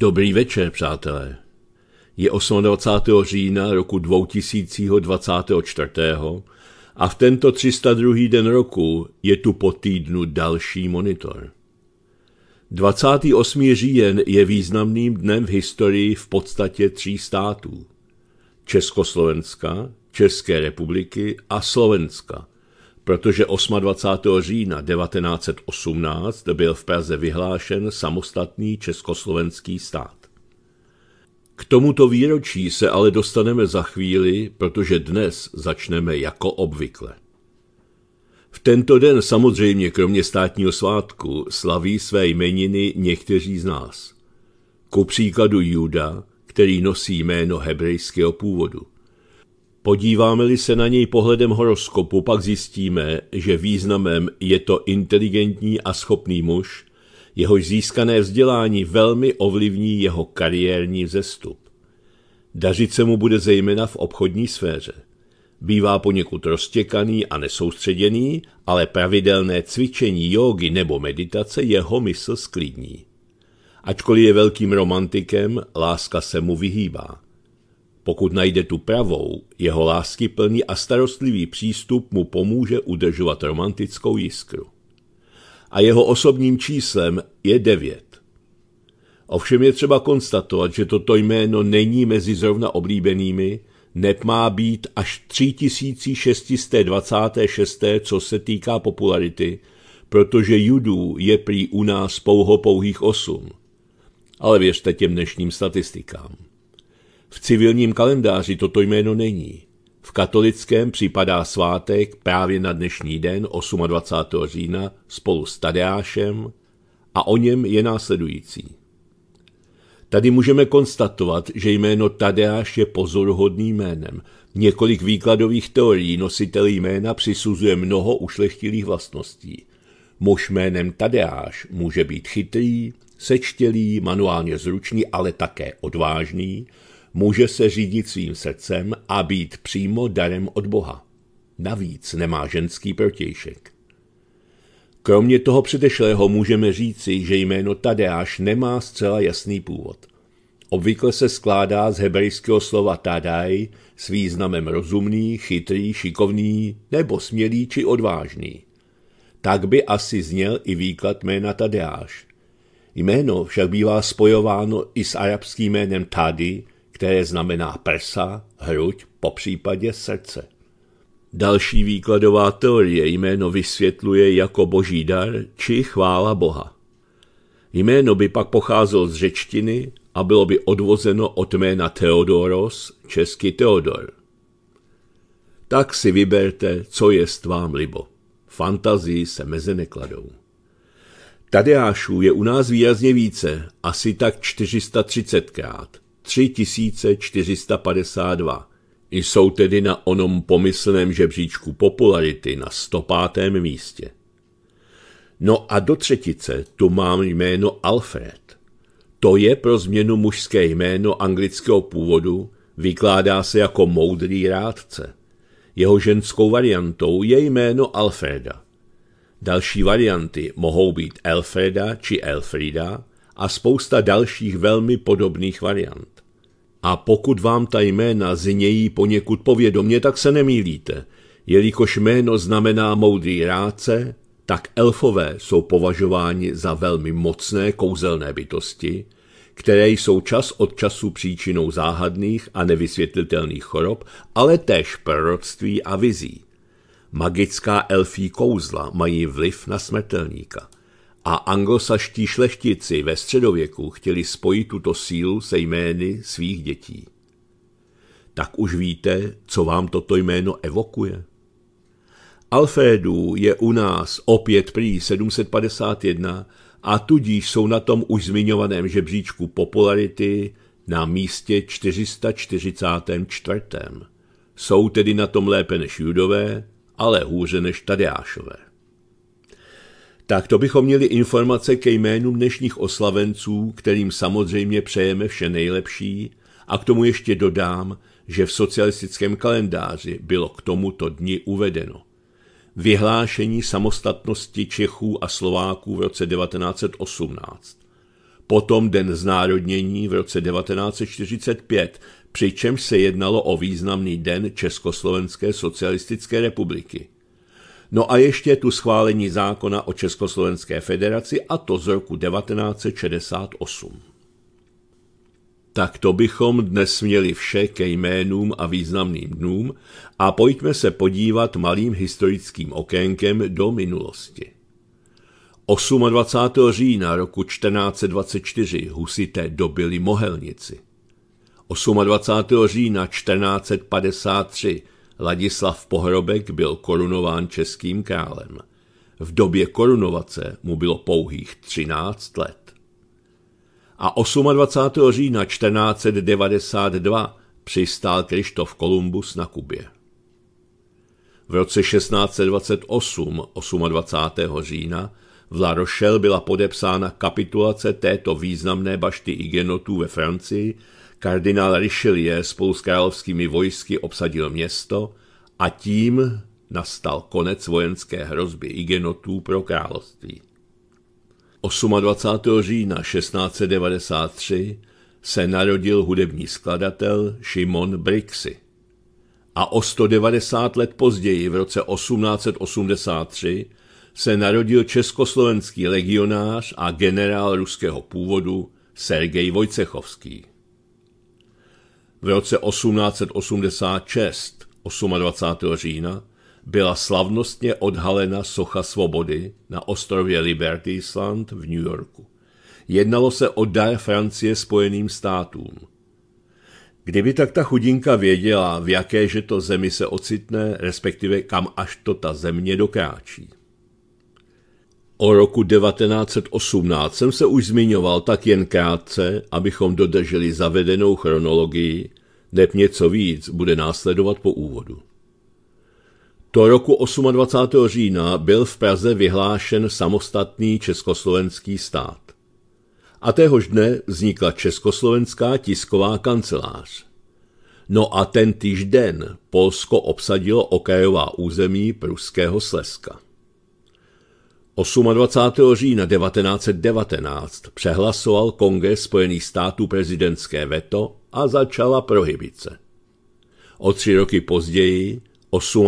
Dobrý večer, přátelé. Je 28. října roku 2024. a v tento 302. den roku je tu po týdnu další monitor. 28. říjen je významným dnem v historii v podstatě tří států. Československa, České republiky a Slovenska – protože 28. října 1918 byl v Praze vyhlášen samostatný československý stát. K tomuto výročí se ale dostaneme za chvíli, protože dnes začneme jako obvykle. V tento den samozřejmě kromě státního svátku slaví své jmeniny někteří z nás. Ku příkladu Juda, který nosí jméno hebrejského původu – Podíváme-li se na něj pohledem horoskopu, pak zjistíme, že významem je to inteligentní a schopný muž, jehož získané vzdělání velmi ovlivní jeho kariérní vzestup. Dařit se mu bude zejména v obchodní sféře. Bývá poněkud roztěkaný a nesoustředěný, ale pravidelné cvičení jógy nebo meditace jeho mysl sklidní. Ačkoliv je velkým romantikem, láska se mu vyhýbá. Pokud najde tu pravou, jeho lásky plný a starostlivý přístup mu pomůže udržovat romantickou jiskru. A jeho osobním číslem je 9. Ovšem je třeba konstatovat, že toto jméno není mezi zrovna oblíbenými, neb má být až 3626, co se týká popularity, protože judů je prý u nás pouho pouhých osm. Ale věřte těm dnešním statistikám. V civilním kalendáři toto jméno není. V katolickém připadá svátek právě na dnešní den 28. října spolu s Tadeášem a o něm je následující. Tady můžeme konstatovat, že jméno Tadeáš je pozoruhodným jménem. Několik výkladových teorií nositelí jména přisuzuje mnoho ušlechtilých vlastností. Muž jménem Tadeáš může být chytrý, sečtělý, manuálně zručný, ale také odvážný – může se řídit svým srdcem a být přímo darem od Boha. Navíc nemá ženský protějšek. Kromě toho předešlého můžeme říci, že jméno Tadeáš nemá zcela jasný původ. Obvykle se skládá z hebrejského slova tadaj s významem rozumný, chytrý, šikovný nebo smělý či odvážný. Tak by asi zněl i výklad jména Tadeáš. Jméno však bývá spojováno i s arabským jménem Tadi, které znamená prsa, hruď, po případě srdce. Další výkladová teorie jméno vysvětluje jako boží dar či chvála Boha. Jméno by pak pocházelo z řečtiny a bylo by odvozeno od jména Theodoros, česky Teodor. Tak si vyberte, co je s vám libo. Fantazii se meze nekladou. Tadeášů je u nás výrazně více, asi tak 430krát – 3452. Jsou tedy na onom pomyslném žebříčku popularity na 105. místě. No a do třetice tu mám jméno Alfred. To je pro změnu mužské jméno anglického původu, vykládá se jako moudrý rádce. Jeho ženskou variantou je jméno Alfreda. Další varianty mohou být Elfreda či Elfrida, a spousta dalších velmi podobných variant. A pokud vám ta jména znějí poněkud povědomně, tak se nemýlíte, jelikož jméno znamená moudrý rádce, tak elfové jsou považováni za velmi mocné kouzelné bytosti, které jsou čas od času příčinou záhadných a nevysvětlitelných chorob, ale též proroctví a vizí. Magická elfí kouzla mají vliv na smrtelníka – a anglosaští šlechtici ve středověku chtěli spojit tuto sílu se jmény svých dětí. Tak už víte, co vám toto jméno evokuje. Alfédů je u nás opět prý 751 a tudíž jsou na tom už zmiňovaném žebříčku popularity na místě 444. Jsou tedy na tom lépe než judové, ale hůře než Tadeášové tak to bychom měli informace ke jménům dnešních oslavenců, kterým samozřejmě přejeme vše nejlepší a k tomu ještě dodám, že v socialistickém kalendáři bylo k tomuto dni uvedeno. Vyhlášení samostatnosti Čechů a Slováků v roce 1918. Potom Den znárodnění v roce 1945, přičemž se jednalo o významný den Československé socialistické republiky – No a ještě tu schválení zákona o Československé federaci a to z roku 1968. Tak to bychom dnes měli vše ke jménům a významným dnům a pojďme se podívat malým historickým okénkem do minulosti. 28. října roku 1424 husité dobili Mohelnici. 28. října 1453 Ladislav Pohrobek byl korunován českým králem. V době korunovace mu bylo pouhých 13 let. A 28. října 1492 přistál Krištof Kolumbus na Kubě. V roce 1628, 28. října, v La Rochelle byla podepsána kapitulace této významné bašty igenotů ve Francii Kardinál Richelieu spolu s královskými vojsky obsadil město a tím nastal konec vojenské hrozby igenotů pro království. 28. října 1693 se narodil hudební skladatel Šimon Brixy. A o 190 let později, v roce 1883, se narodil československý legionář a generál ruského původu Sergej Vojcechovský. V roce 1886, 28. října, byla slavnostně odhalena socha svobody na ostrově Liberty Island v New Yorku. Jednalo se o dar Francie spojeným státům. Kdyby tak ta chudinka věděla, v jakéže to zemi se ocitne, respektive kam až to ta země dokáčí. O roku 1918 jsem se už zmiňoval tak jen krátce, abychom dodrželi zavedenou chronologii, neb něco víc bude následovat po úvodu. Do roku 28. října byl v Praze vyhlášen samostatný československý stát. A téhož dne vznikla Československá tisková kancelář. No a ten týž den Polsko obsadilo okrajová území Pruského Slezska. 28. října 1919 přehlasoval Kongres Spojených států prezidentské veto a začala prohibice. O tři roky později,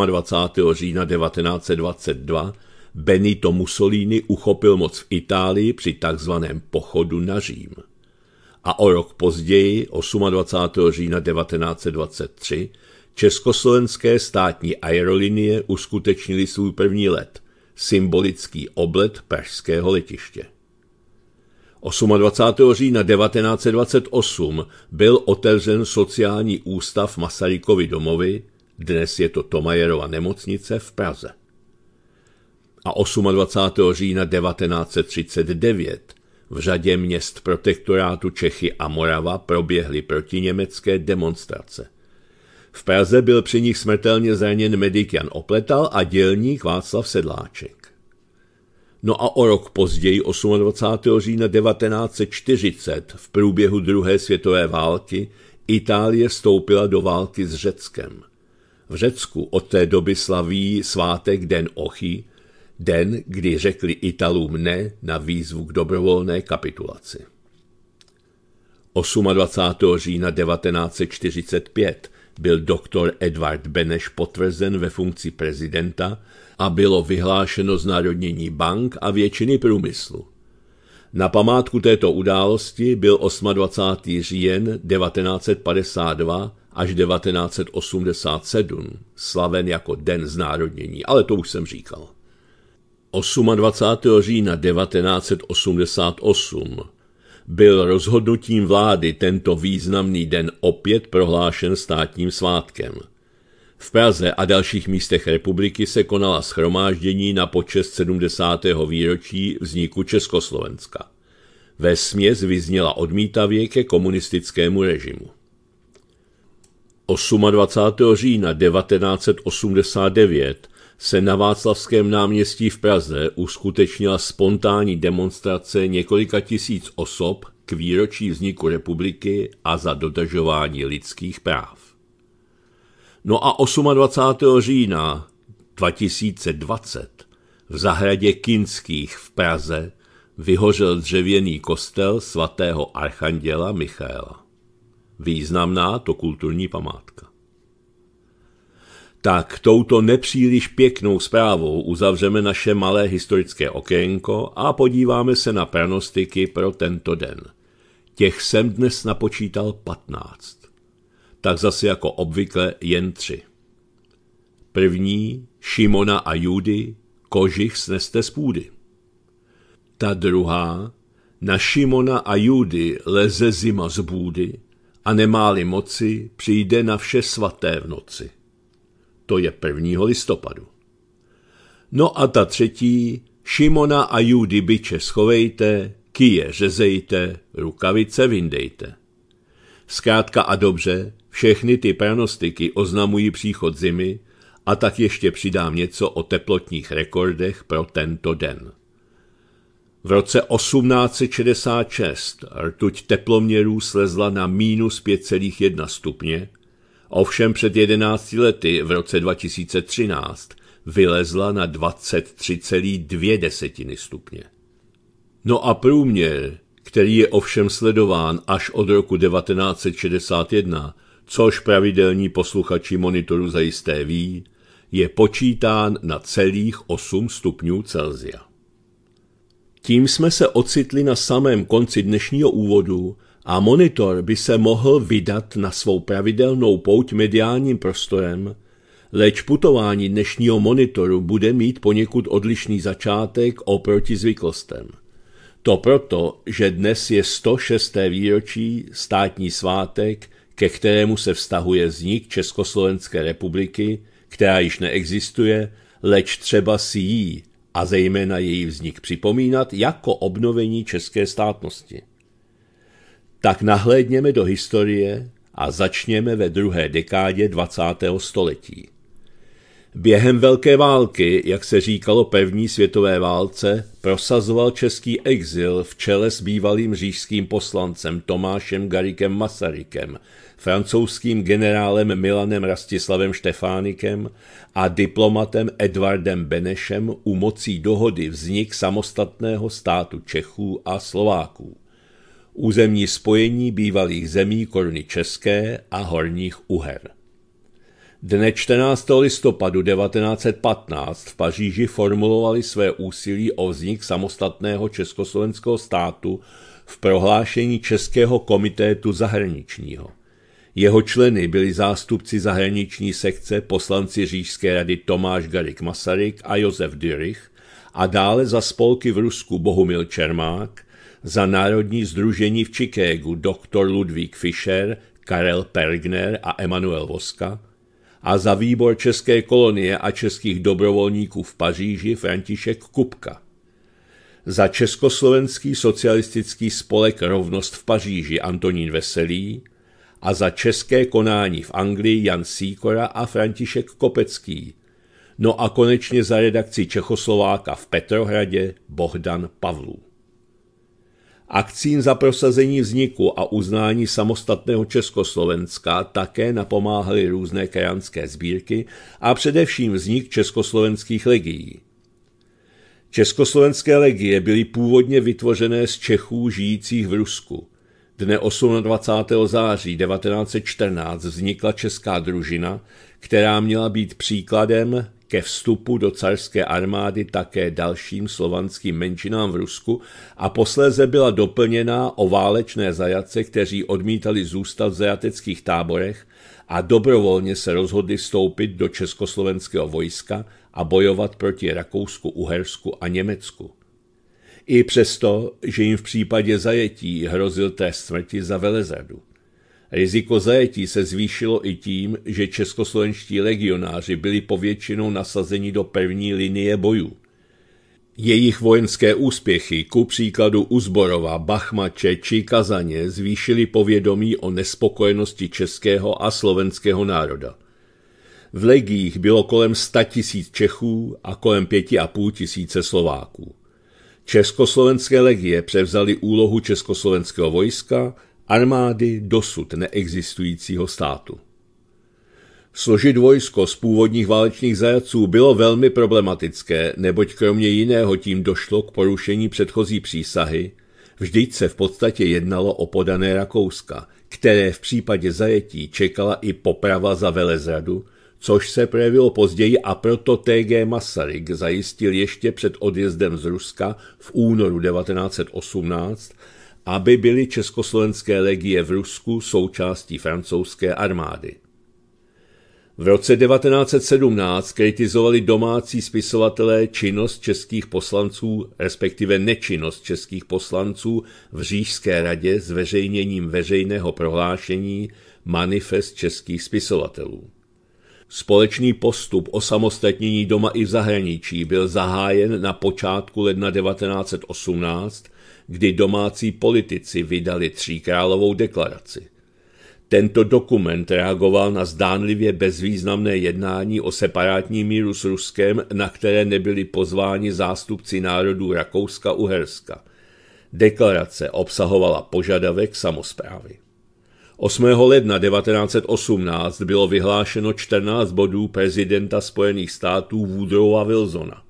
28. října 1922, Benito Mussolini uchopil moc v Itálii při takzvaném pochodu na Řím. A o rok později, 28. října 1923, československé státní aerolinie uskutečnili svůj první let – symbolický oblet pražského letiště. 28. října 1928 byl otevřen sociální ústav Masarykovy domovy, dnes je to Tomajerova nemocnice v Praze. A 28. října 1939 v řadě měst protektorátu Čechy a Morava proběhly protiněmecké demonstrace – v Praze byl při nich smrtelně zraněn medik Jan Opletal a dělník Václav Sedláček. No a o rok později, 28. října 1940, v průběhu druhé světové války, Itálie vstoupila do války s Řeckem. V Řecku od té doby slaví svátek Den Ochy, den, kdy řekli Italům ne na výzvu k dobrovolné kapitulaci. 28. října 1945 byl doktor Edward Beneš potvrzen ve funkci prezidenta a bylo vyhlášeno znárodnění bank a většiny průmyslu. Na památku této události byl 28. říjen 1952 až 1987 slaven jako Den znárodnění, ale to už jsem říkal. 28. října 1988 byl rozhodnutím vlády tento významný den opět prohlášen státním svátkem. V Praze a dalších místech republiky se konala schromáždění na počest 70. výročí vzniku Československa. Ve směs vyzněla odmítavě ke komunistickému režimu. 28. října 1989 se na Václavském náměstí v Praze uskutečnila spontánní demonstrace několika tisíc osob k výročí vzniku republiky a za dodržování lidských práv. No a 28. října 2020 v zahradě Kinských v Praze vyhořel dřevěný kostel svatého archanděla Michaela. Významná to kulturní památka. Tak touto nepříliš pěknou zprávou uzavřeme naše malé historické okénko a podíváme se na pronostiky pro tento den. Těch jsem dnes napočítal 15. Tak zase jako obvykle jen tři. První, Šimona a Judy, kožich sneste z půdy. Ta druhá, na Šimona a Judy leze zima z bůdy a nemáli moci, přijde na vše svaté v noci to je 1. listopadu. No a ta třetí, Šimona a Judy byče schovejte, kije řezejte, rukavice vyndejte. Zkrátka a dobře, všechny ty pranostiky oznamují příchod zimy a tak ještě přidám něco o teplotních rekordech pro tento den. V roce 1866 rtuť teploměrů slezla na minus 5,1 stupně Ovšem před 11 lety v roce 2013 vylezla na 23,2 desetiny stupně. No a průměr, který je ovšem sledován až od roku 1961, což pravidelní posluchači monitoru zajisté ví, je počítán na celých 8 stupňů Celzia. Tím jsme se ocitli na samém konci dnešního úvodu, a monitor by se mohl vydat na svou pravidelnou pouť mediálním prostorem, leč putování dnešního monitoru bude mít poněkud odlišný začátek oproti zvyklostem. To proto, že dnes je 106. výročí státní svátek, ke kterému se vztahuje vznik Československé republiky, která již neexistuje, leč třeba si jí a zejména její vznik připomínat jako obnovení české státnosti tak nahlédněme do historie a začněme ve druhé dekádě 20. století. Během Velké války, jak se říkalo první světové válce, prosazoval český exil v čele s bývalým říšským poslancem Tomášem Garikem Masarykem, francouzským generálem Milanem Rastislavem Štefánikem a diplomatem Edvardem Benešem u mocí dohody vznik samostatného státu Čechů a Slováků územní spojení bývalých zemí Korny České a Horních Uher. Dne 14. listopadu 1915 v Paříži formulovali své úsilí o vznik samostatného československého státu v prohlášení Českého komitétu zahraničního. Jeho členy byli zástupci zahraniční sekce poslanci Řížské rady Tomáš Garik Masaryk a Josef Dyrich a dále za spolky v Rusku Bohumil Čermák, za Národní združení v Chicagu doktor Ludvík Fischer, Karel Pergner a Emanuel Voska a za výbor České kolonie a českých dobrovolníků v Paříži František Kupka. Za Československý socialistický spolek Rovnost v Paříži Antonín Veselý a za české konání v Anglii Jan Sýkora a František Kopecký, no a konečně za redakci Čechoslováka v Petrohradě Bohdan Pavlů. Akcím za prosazení vzniku a uznání samostatného Československa také napomáhaly různé krajanské sbírky a především vznik československých legií. Československé legie byly původně vytvořené z Čechů žijících v Rusku. Dne 28. září 1914 vznikla česká družina, která měla být příkladem ke vstupu do carské armády také dalším slovanským menšinám v Rusku a posléze byla doplněná o válečné zajace, kteří odmítali zůstat v zajateckých táborech a dobrovolně se rozhodli vstoupit do československého vojska a bojovat proti Rakousku, Uhersku a Německu. I přesto, že jim v případě zajetí hrozil trest smrti za velezradu. Riziko zajetí se zvýšilo i tím, že českoslovenští legionáři byli povětšinou nasazeni do první linie bojů. Jejich vojenské úspěchy, ku příkladu Uzborova, Bachmače či Kazaně, zvýšily povědomí o nespokojenosti českého a slovenského národa. V legiích bylo kolem 100 tisíc Čechů a kolem 5,5 tisíce Slováků. Československé legie převzaly úlohu československého vojska – armády dosud neexistujícího státu. Složit vojsko z původních válečných zajatců bylo velmi problematické, neboť kromě jiného tím došlo k porušení předchozí přísahy, vždyť se v podstatě jednalo o podané Rakouska, které v případě zajetí čekala i poprava za velezradu, což se projevilo později a proto T.G. Masaryk zajistil ještě před odjezdem z Ruska v únoru 1918 aby byly československé legie v Rusku součástí francouzské armády. V roce 1917 kritizovali domácí spisovatelé činnost českých poslanců, respektive nečinnost českých poslanců v Řížské radě s veřejněním veřejného prohlášení Manifest českých spisovatelů. Společný postup o samostatnění doma i v zahraničí byl zahájen na počátku ledna 1918 kdy domácí politici vydali tříkrálovou deklaraci. Tento dokument reagoval na zdánlivě bezvýznamné jednání o separátním míru s Ruskem, na které nebyli pozváni zástupci národů Rakouska-Uherska. Deklarace obsahovala požadavek samozprávy. 8. ledna 1918 bylo vyhlášeno 14 bodů prezidenta Spojených států Woodrowa Wilsona.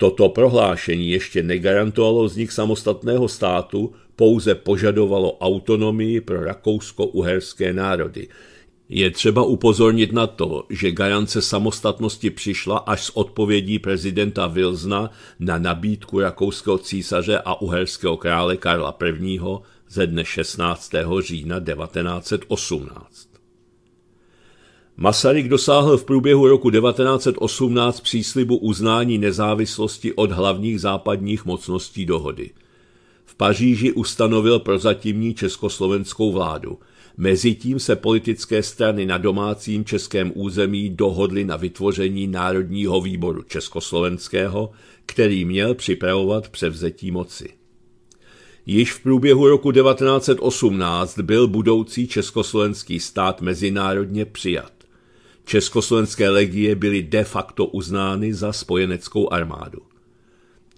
Toto prohlášení ještě negarantovalo vznik samostatného státu, pouze požadovalo autonomii pro rakousko-uherské národy. Je třeba upozornit na to, že garance samostatnosti přišla až s odpovědí prezidenta Wilsona na nabídku rakouského císaře a uherského krále Karla I. ze dne 16. října 1918. Masaryk dosáhl v průběhu roku 1918 příslibu uznání nezávislosti od hlavních západních mocností dohody. V Paříži ustanovil prozatímní československou vládu. Mezitím se politické strany na domácím českém území dohodly na vytvoření Národního výboru československého, který měl připravovat převzetí moci. Již v průběhu roku 1918 byl budoucí československý stát mezinárodně přijat československé legie byly de facto uznány za spojeneckou armádu.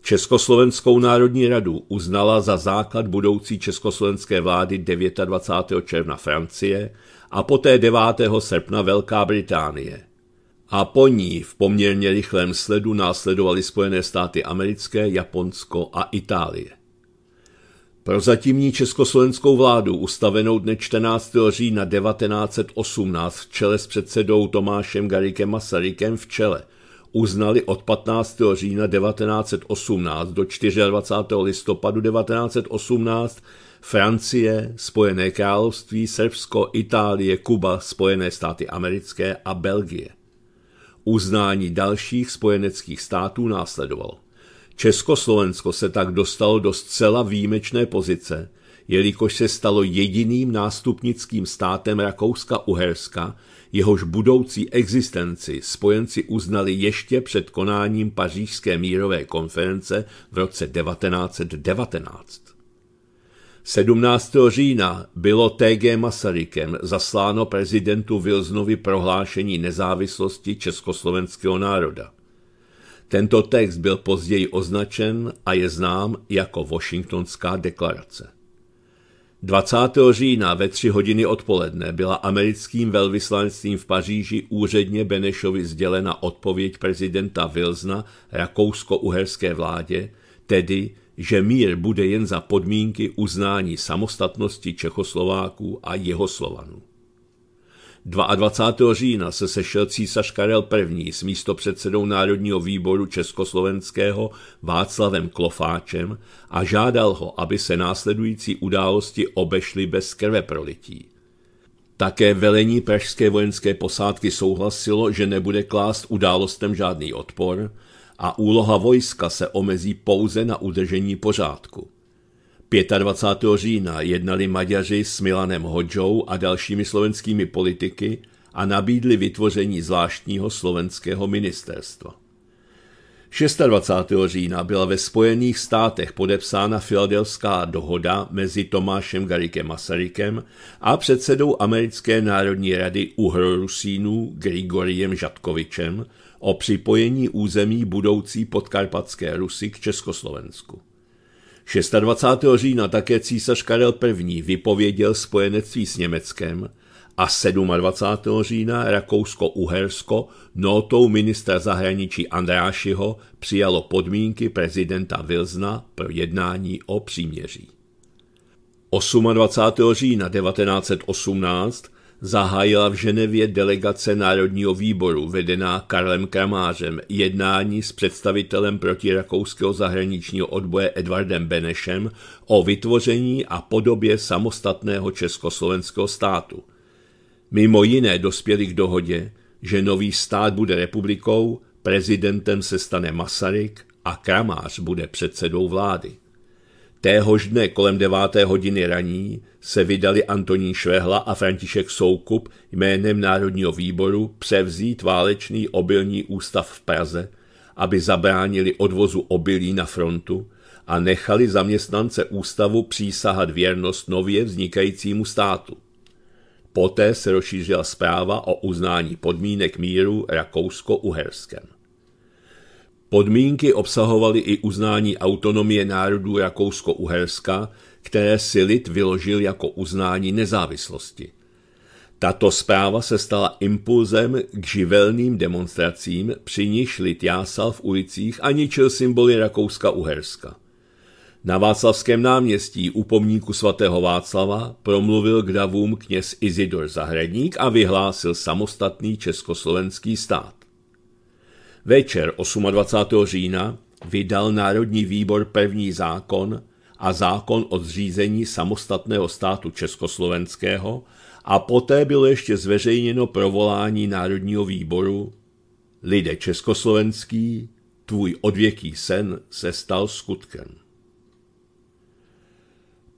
Československou národní radu uznala za základ budoucí československé vlády 29. června Francie a poté 9. srpna Velká Británie. A po ní v poměrně rychlém sledu následovaly Spojené státy americké, Japonsko a Itálie. Pro zatímní československou vládu, ustavenou dne 14. října 1918 v čele s předsedou Tomášem Garikem Masarykem v čele, uznali od 15. října 1918 do 24. listopadu 1918 Francie, Spojené království, Srbsko, Itálie, Kuba, Spojené státy americké a Belgie. Uznání dalších spojeneckých států následovalo. Československo se tak dostalo do zcela výjimečné pozice, jelikož se stalo jediným nástupnickým státem Rakouska-Uherska, jehož budoucí existenci spojenci uznali ještě před konáním pařížské mírové konference v roce 1919. 17. října bylo T.G. Masarykem zasláno prezidentu Vilznovi prohlášení nezávislosti československého národa. Tento text byl později označen a je znám jako Washingtonská deklarace. 20. října ve tři hodiny odpoledne byla americkým velvyslanectvím v Paříži úředně Benešovi sdělena odpověď prezidenta Wilsona rakousko-uherské vládě, tedy, že mír bude jen za podmínky uznání samostatnosti Čechoslováků a jeho Slovanů. 22. října se sešel císař Karel I. s místopředsedou Národního výboru Československého Václavem Klofáčem a žádal ho, aby se následující události obešly bez krve prolití. Také velení pražské vojenské posádky souhlasilo, že nebude klást událostem žádný odpor a úloha vojska se omezí pouze na udržení pořádku. 25. října jednali Maďaři s Milanem Hodžou a dalšími slovenskými politiky a nabídli vytvoření zvláštního slovenského ministerstva. 26. října byla ve Spojených státech podepsána Filadelská dohoda mezi Tomášem Garikem Masarykem a předsedou Americké národní rady Uhrorusínů Grigoriem Žadkovičem o připojení území budoucí podkarpatské Rusy k Československu. 26. října také císař Karel I. vypověděl spojenectví s Německem a 27. října Rakousko-Uhersko notou ministra zahraničí Andrášiho přijalo podmínky prezidenta Vilzna pro jednání o příměří. 28. října 1918 zahájila v Ženevě delegace Národního výboru vedená Karlem Kramářem jednání s představitelem protirakouského zahraničního odboje Edvardem Benešem o vytvoření a podobě samostatného československého státu. Mimo jiné dospěli k dohodě, že nový stát bude republikou, prezidentem se stane Masaryk a Kramář bude předsedou vlády. Téhož dne kolem deváté hodiny raní se vydali Antonín Švehla a František Soukup jménem Národního výboru převzít válečný obilní ústav v Praze, aby zabránili odvozu obilí na frontu a nechali zaměstnance ústavu přísahat věrnost nově vznikajícímu státu. Poté se rozšířila zpráva o uznání podmínek míru Rakousko-Uherském. Podmínky obsahovaly i uznání autonomie národů Rakousko-Uherska, které si lid vyložil jako uznání nezávislosti. Tato zpráva se stala impulzem k živelným demonstracím, při níž lid jásal v ulicích a ničil symboly Rakouska-Uherska. Na Václavském náměstí u pomníku svatého Václava promluvil k davům kněz Izidor Zahradník a vyhlásil samostatný československý stát. Večer 28. října vydal Národní výbor první zákon a zákon o zřízení samostatného státu československého a poté bylo ještě zveřejněno provolání Národního výboru Lide československý, tvůj odvěký sen se stal skutkem.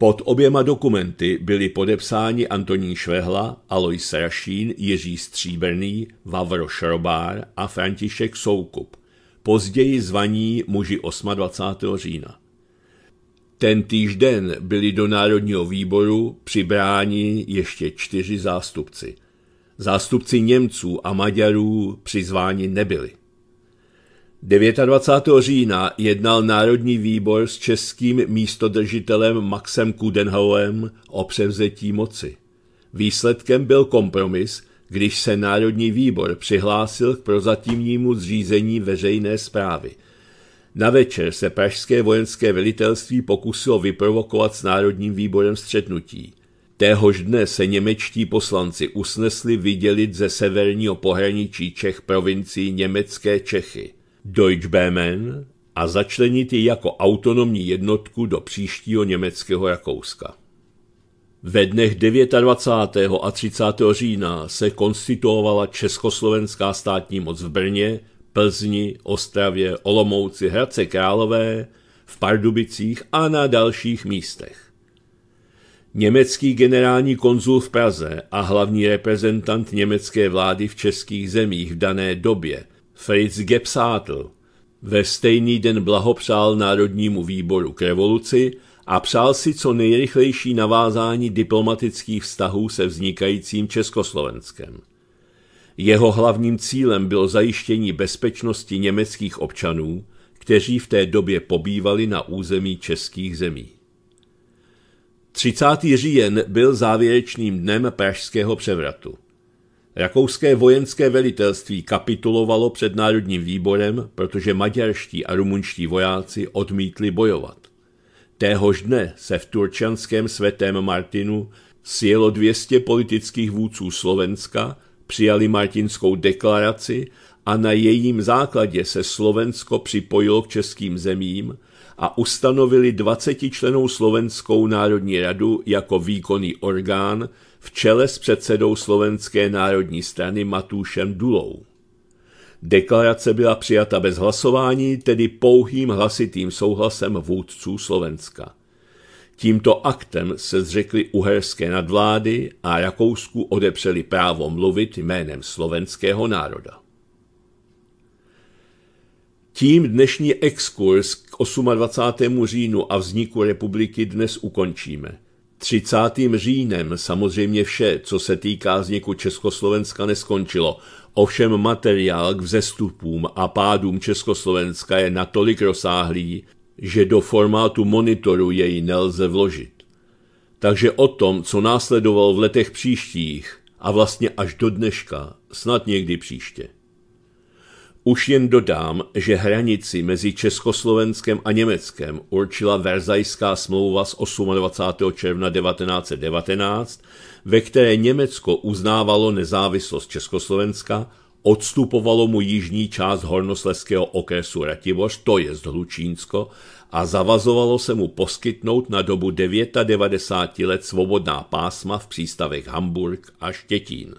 Pod oběma dokumenty byli podepsáni Antonín Švehla, Alois Rašín, Jiří Stříbrný, Vavro Šrobár a František Soukup, později zvaní muži 28. října. Ten týžden byli do Národního výboru přibráni ještě čtyři zástupci. Zástupci Němců a Maďarů přizváni nebyli. 29. října jednal Národní výbor s českým místodržitelem Maxem Kudenhauem o převzetí moci. Výsledkem byl kompromis, když se Národní výbor přihlásil k prozatímnímu zřízení veřejné zprávy. Na večer se pražské vojenské velitelství pokusilo vyprovokovat s Národním výborem střetnutí. Téhož dne se němečtí poslanci usnesli vydělit ze severního pohraničí Čech provincií německé Čechy. Deutschbemen a začlenit ji jako autonomní jednotku do příštího německého Rakouska. Ve dnech 29. a 30. října se konstituovala československá státní moc v Brně, Plzni, Ostravě, Olomouci, Hradce Králové, v Pardubicích a na dalších místech. Německý generální konzul v Praze a hlavní reprezentant německé vlády v českých zemích v dané době – Fritz Gepsátl ve stejný den blahopřál Národnímu výboru k revoluci a přál si co nejrychlejší navázání diplomatických vztahů se vznikajícím Československem. Jeho hlavním cílem bylo zajištění bezpečnosti německých občanů, kteří v té době pobývali na území českých zemí. 30. říjen byl závěrečným dnem pražského převratu. Rakouské vojenské velitelství kapitulovalo před Národním výborem, protože maďarští a rumunští vojáci odmítli bojovat. Téhož dne se v turčanském svatém Martinu sjelo 200 politických vůdců Slovenska, přijali Martinskou deklaraci a na jejím základě se Slovensko připojilo k českým zemím a ustanovili 20 členou Slovenskou národní radu jako výkonný orgán, v čele s předsedou Slovenské národní strany Matúšem Dulou. Deklarace byla přijata bez hlasování, tedy pouhým hlasitým souhlasem vůdců Slovenska. Tímto aktem se zřekli uherské nadvlády a Rakousku odepřeli právo mluvit jménem slovenského národa. Tím dnešní exkurs k 28. říjnu a vzniku republiky dnes ukončíme – 30. říjnem samozřejmě vše, co se týká vzniku Československa, neskončilo. Ovšem materiál k vzestupům a pádům Československa je natolik rozsáhlý, že do formátu monitoru jej nelze vložit. Takže o tom, co následovalo v letech příštích a vlastně až do dneška, snad někdy příště. Už jen dodám, že hranici mezi Československem a Německem určila Verzajská smlouva z 28. června 1919, ve které Německo uznávalo nezávislost Československa, odstupovalo mu jižní část hornosleského okresu Ratiboř, to je Hlučínsko, a zavazovalo se mu poskytnout na dobu 99 let svobodná pásma v přístavech Hamburg a Štětín.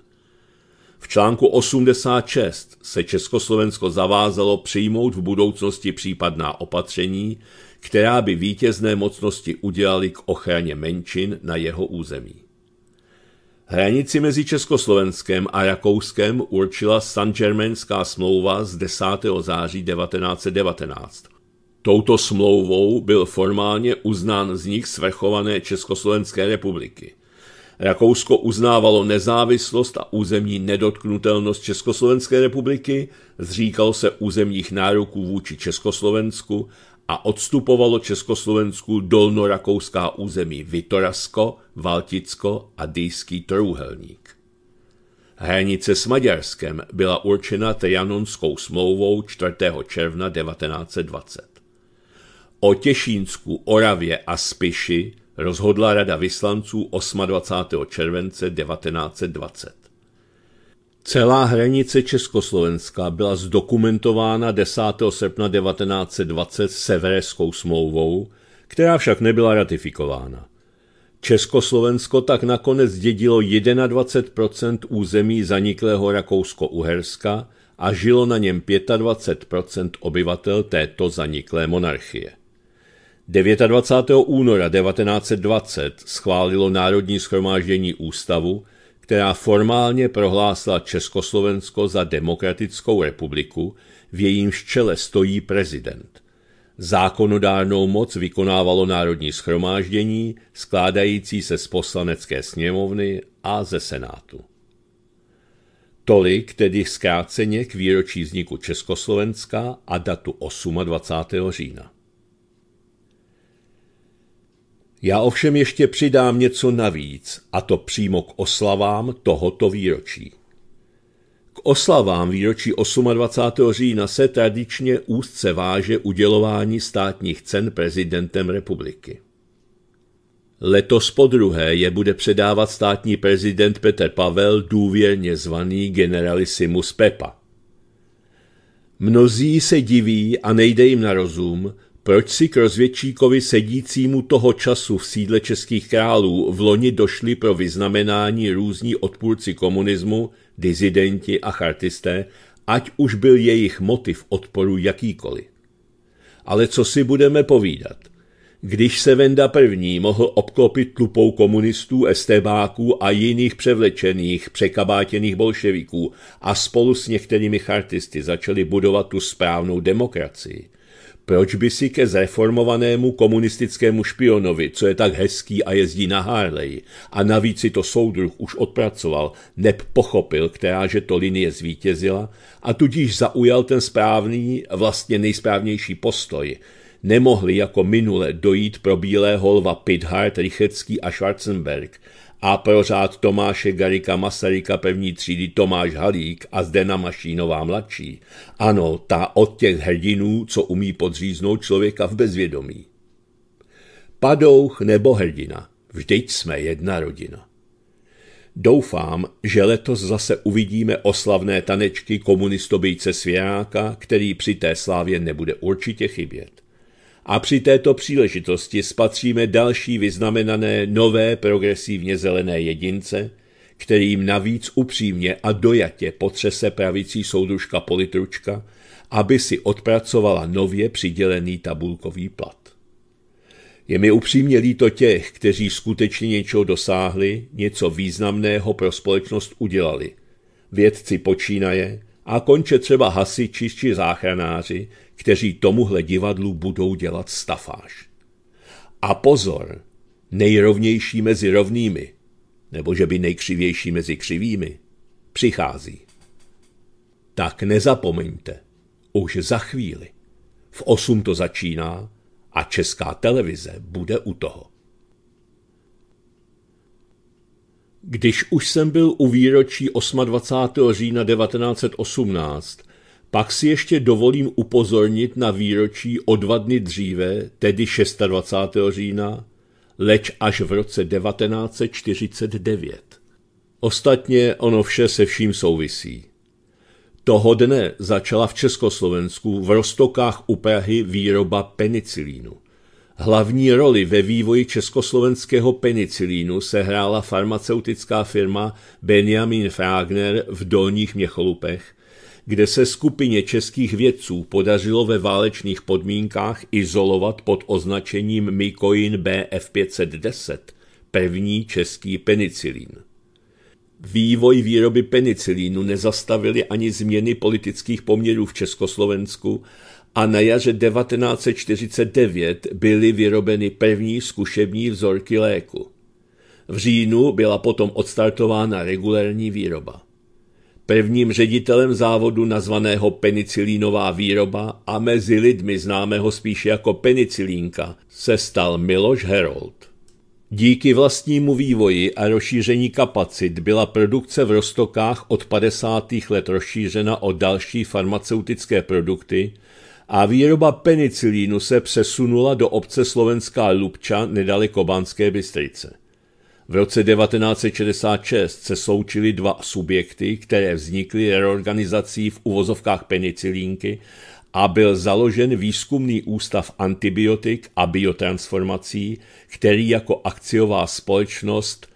V článku 86 se Československo zavázalo přijmout v budoucnosti případná opatření, která by vítězné mocnosti udělali k ochraně menšin na jeho území. Hranici mezi Československem a Rakouskem určila Sanžermenská smlouva z 10. září 1919. Touto smlouvou byl formálně uznán vznik svrchované Československé republiky – Rakousko uznávalo nezávislost a územní nedotknutelnost Československé republiky, zříkalo se územních nároků vůči Československu a odstupovalo Československu dolnorakouská území Vitorasko, Valticko a Dýský trůhelník. Hranice s Maďarskem byla určena Trianonskou smlouvou 4. června 1920. O Těšínsku, Oravě a Spiši rozhodla Rada vyslanců 28. července 1920. Celá hranice Československa byla zdokumentována 10. srpna 1920 severskou smlouvou, která však nebyla ratifikována. Československo tak nakonec dědilo 21% území zaniklého Rakousko-Uherska a žilo na něm 25% obyvatel této zaniklé monarchie. 29. února 1920 schválilo Národní schromáždění ústavu, která formálně prohlásila Československo za demokratickou republiku, v jejím čele stojí prezident. Zákonodárnou moc vykonávalo Národní schromáždění, skládající se z poslanecké sněmovny a ze senátu. Tolik tedy zkráceně k výročí vzniku Československa a datu 28. října. Já ovšem ještě přidám něco navíc, a to přímo k oslavám tohoto výročí. K oslavám výročí 28. října se tradičně úzce váže udělování státních cen prezidentem republiky. Letos po druhé je bude předávat státní prezident Petr Pavel důvěrně zvaný generalisimus Pepa. Mnozí se diví a nejde jim na rozum, proč si k rozvědčíkovi sedícímu toho času v sídle českých králů v loni došli pro vyznamenání různí odpůrci komunismu, dizidenti a chartisté, ať už byl jejich motiv odporu jakýkoliv? Ale co si budeme povídat? Když se Venda první mohl obklopit tlupou komunistů, estebáků a jiných převlečených, překabátěných bolševiků a spolu s některými chartisty začali budovat tu správnou demokracii, proč by si ke zreformovanému komunistickému špionovi, co je tak hezký a jezdí na Harley, a navíc si to soudruh už odpracoval, neb pochopil, která že to linie zvítězila, a tudíž zaujal ten správný, vlastně nejsprávnější postoj, nemohli jako minule dojít pro bílého lva Pithard, Rychecký a Schwarzenberg a pro řád Tomáše Garika Masaryka pevní třídy Tomáš Halík a Zdena Mašínová mladší. Ano, ta od těch hrdinů, co umí podříznout člověka v bezvědomí. Padouch nebo hrdina, vždyť jsme jedna rodina. Doufám, že letos zase uvidíme oslavné tanečky komunistobijce Svěráka, který při té slávě nebude určitě chybět a při této příležitosti spatříme další vyznamenané nové progresivně zelené jedince, kterým navíc upřímně a dojatě potřese pravicí soudružka politručka, aby si odpracovala nově přidělený tabulkový plat. Je mi upřímně líto těch, kteří skutečně něčeho dosáhli, něco významného pro společnost udělali. Vědci počínaje a konče třeba hasiči či záchranáři, kteří tomuhle divadlu budou dělat stafáž. A pozor, nejrovnější mezi rovnými, nebo že by nejkřivější mezi křivými, přichází. Tak nezapomeňte, už za chvíli. V 8 to začíná a česká televize bude u toho. Když už jsem byl u výročí 28. října 1918, pak si ještě dovolím upozornit na výročí o dva dny dříve, tedy 26. října, leč až v roce 1949. Ostatně ono vše se vším souvisí. Toho dne začala v Československu v Rostokách u Prahy výroba penicilínu. Hlavní roli ve vývoji československého penicilínu sehrála farmaceutická firma Benjamin Fragner v Dolních Měcholupech, kde se skupině českých vědců podařilo ve válečných podmínkách izolovat pod označením Mycoin BF510 první český penicilín. Vývoj výroby penicilínu nezastavili ani změny politických poměrů v Československu a na jaře 1949 byly vyrobeny první zkušební vzorky léku. V říjnu byla potom odstartována regulérní výroba. Prvním ředitelem závodu nazvaného penicilínová výroba a mezi lidmi známého spíše jako penicilínka se stal Miloš Herold. Díky vlastnímu vývoji a rozšíření kapacit byla produkce v Rostokách od 50. let rozšířena o další farmaceutické produkty a výroba penicilínu se přesunula do obce Slovenská Lubča nedaleko Banské Bystrice. V roce 1966 se sloučily dva subjekty, které vznikly reorganizací v uvozovkách penicilínky a byl založen výzkumný ústav antibiotik a biotransformací, který jako akciová společnost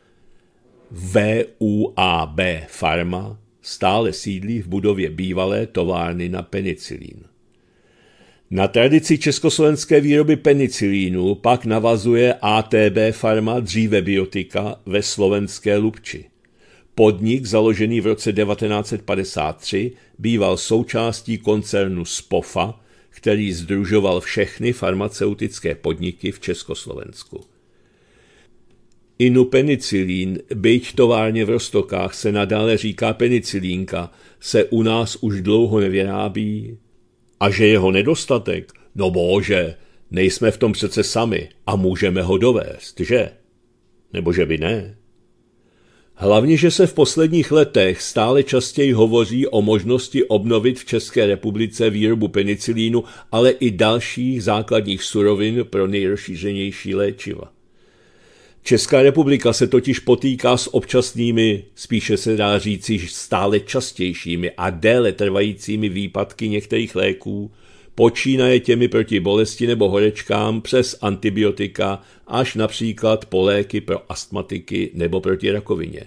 VUAB Pharma stále sídlí v budově bývalé továrny na penicilín. Na tradici československé výroby penicilínu pak navazuje ATB Pharma dříve biotika ve slovenské Lubči. Podnik, založený v roce 1953, býval součástí koncernu SPOFA, který združoval všechny farmaceutické podniky v Československu. Inu penicilín, byť továrně v Rostokách se nadále říká penicilínka, se u nás už dlouho nevyrábí, a že jeho nedostatek? No bože, nejsme v tom přece sami a můžeme ho dovést, že? Nebo že by ne? Hlavně, že se v posledních letech stále častěji hovoří o možnosti obnovit v České republice výrobu penicilínu, ale i dalších základních surovin pro nejrozšířenější léčiva. Česká republika se totiž potýká s občasnými, spíše se dá říci stále častějšími a déle trvajícími výpadky některých léků, počínaje těmi proti bolesti nebo horečkám přes antibiotika až například po léky pro astmatiky nebo proti rakovině.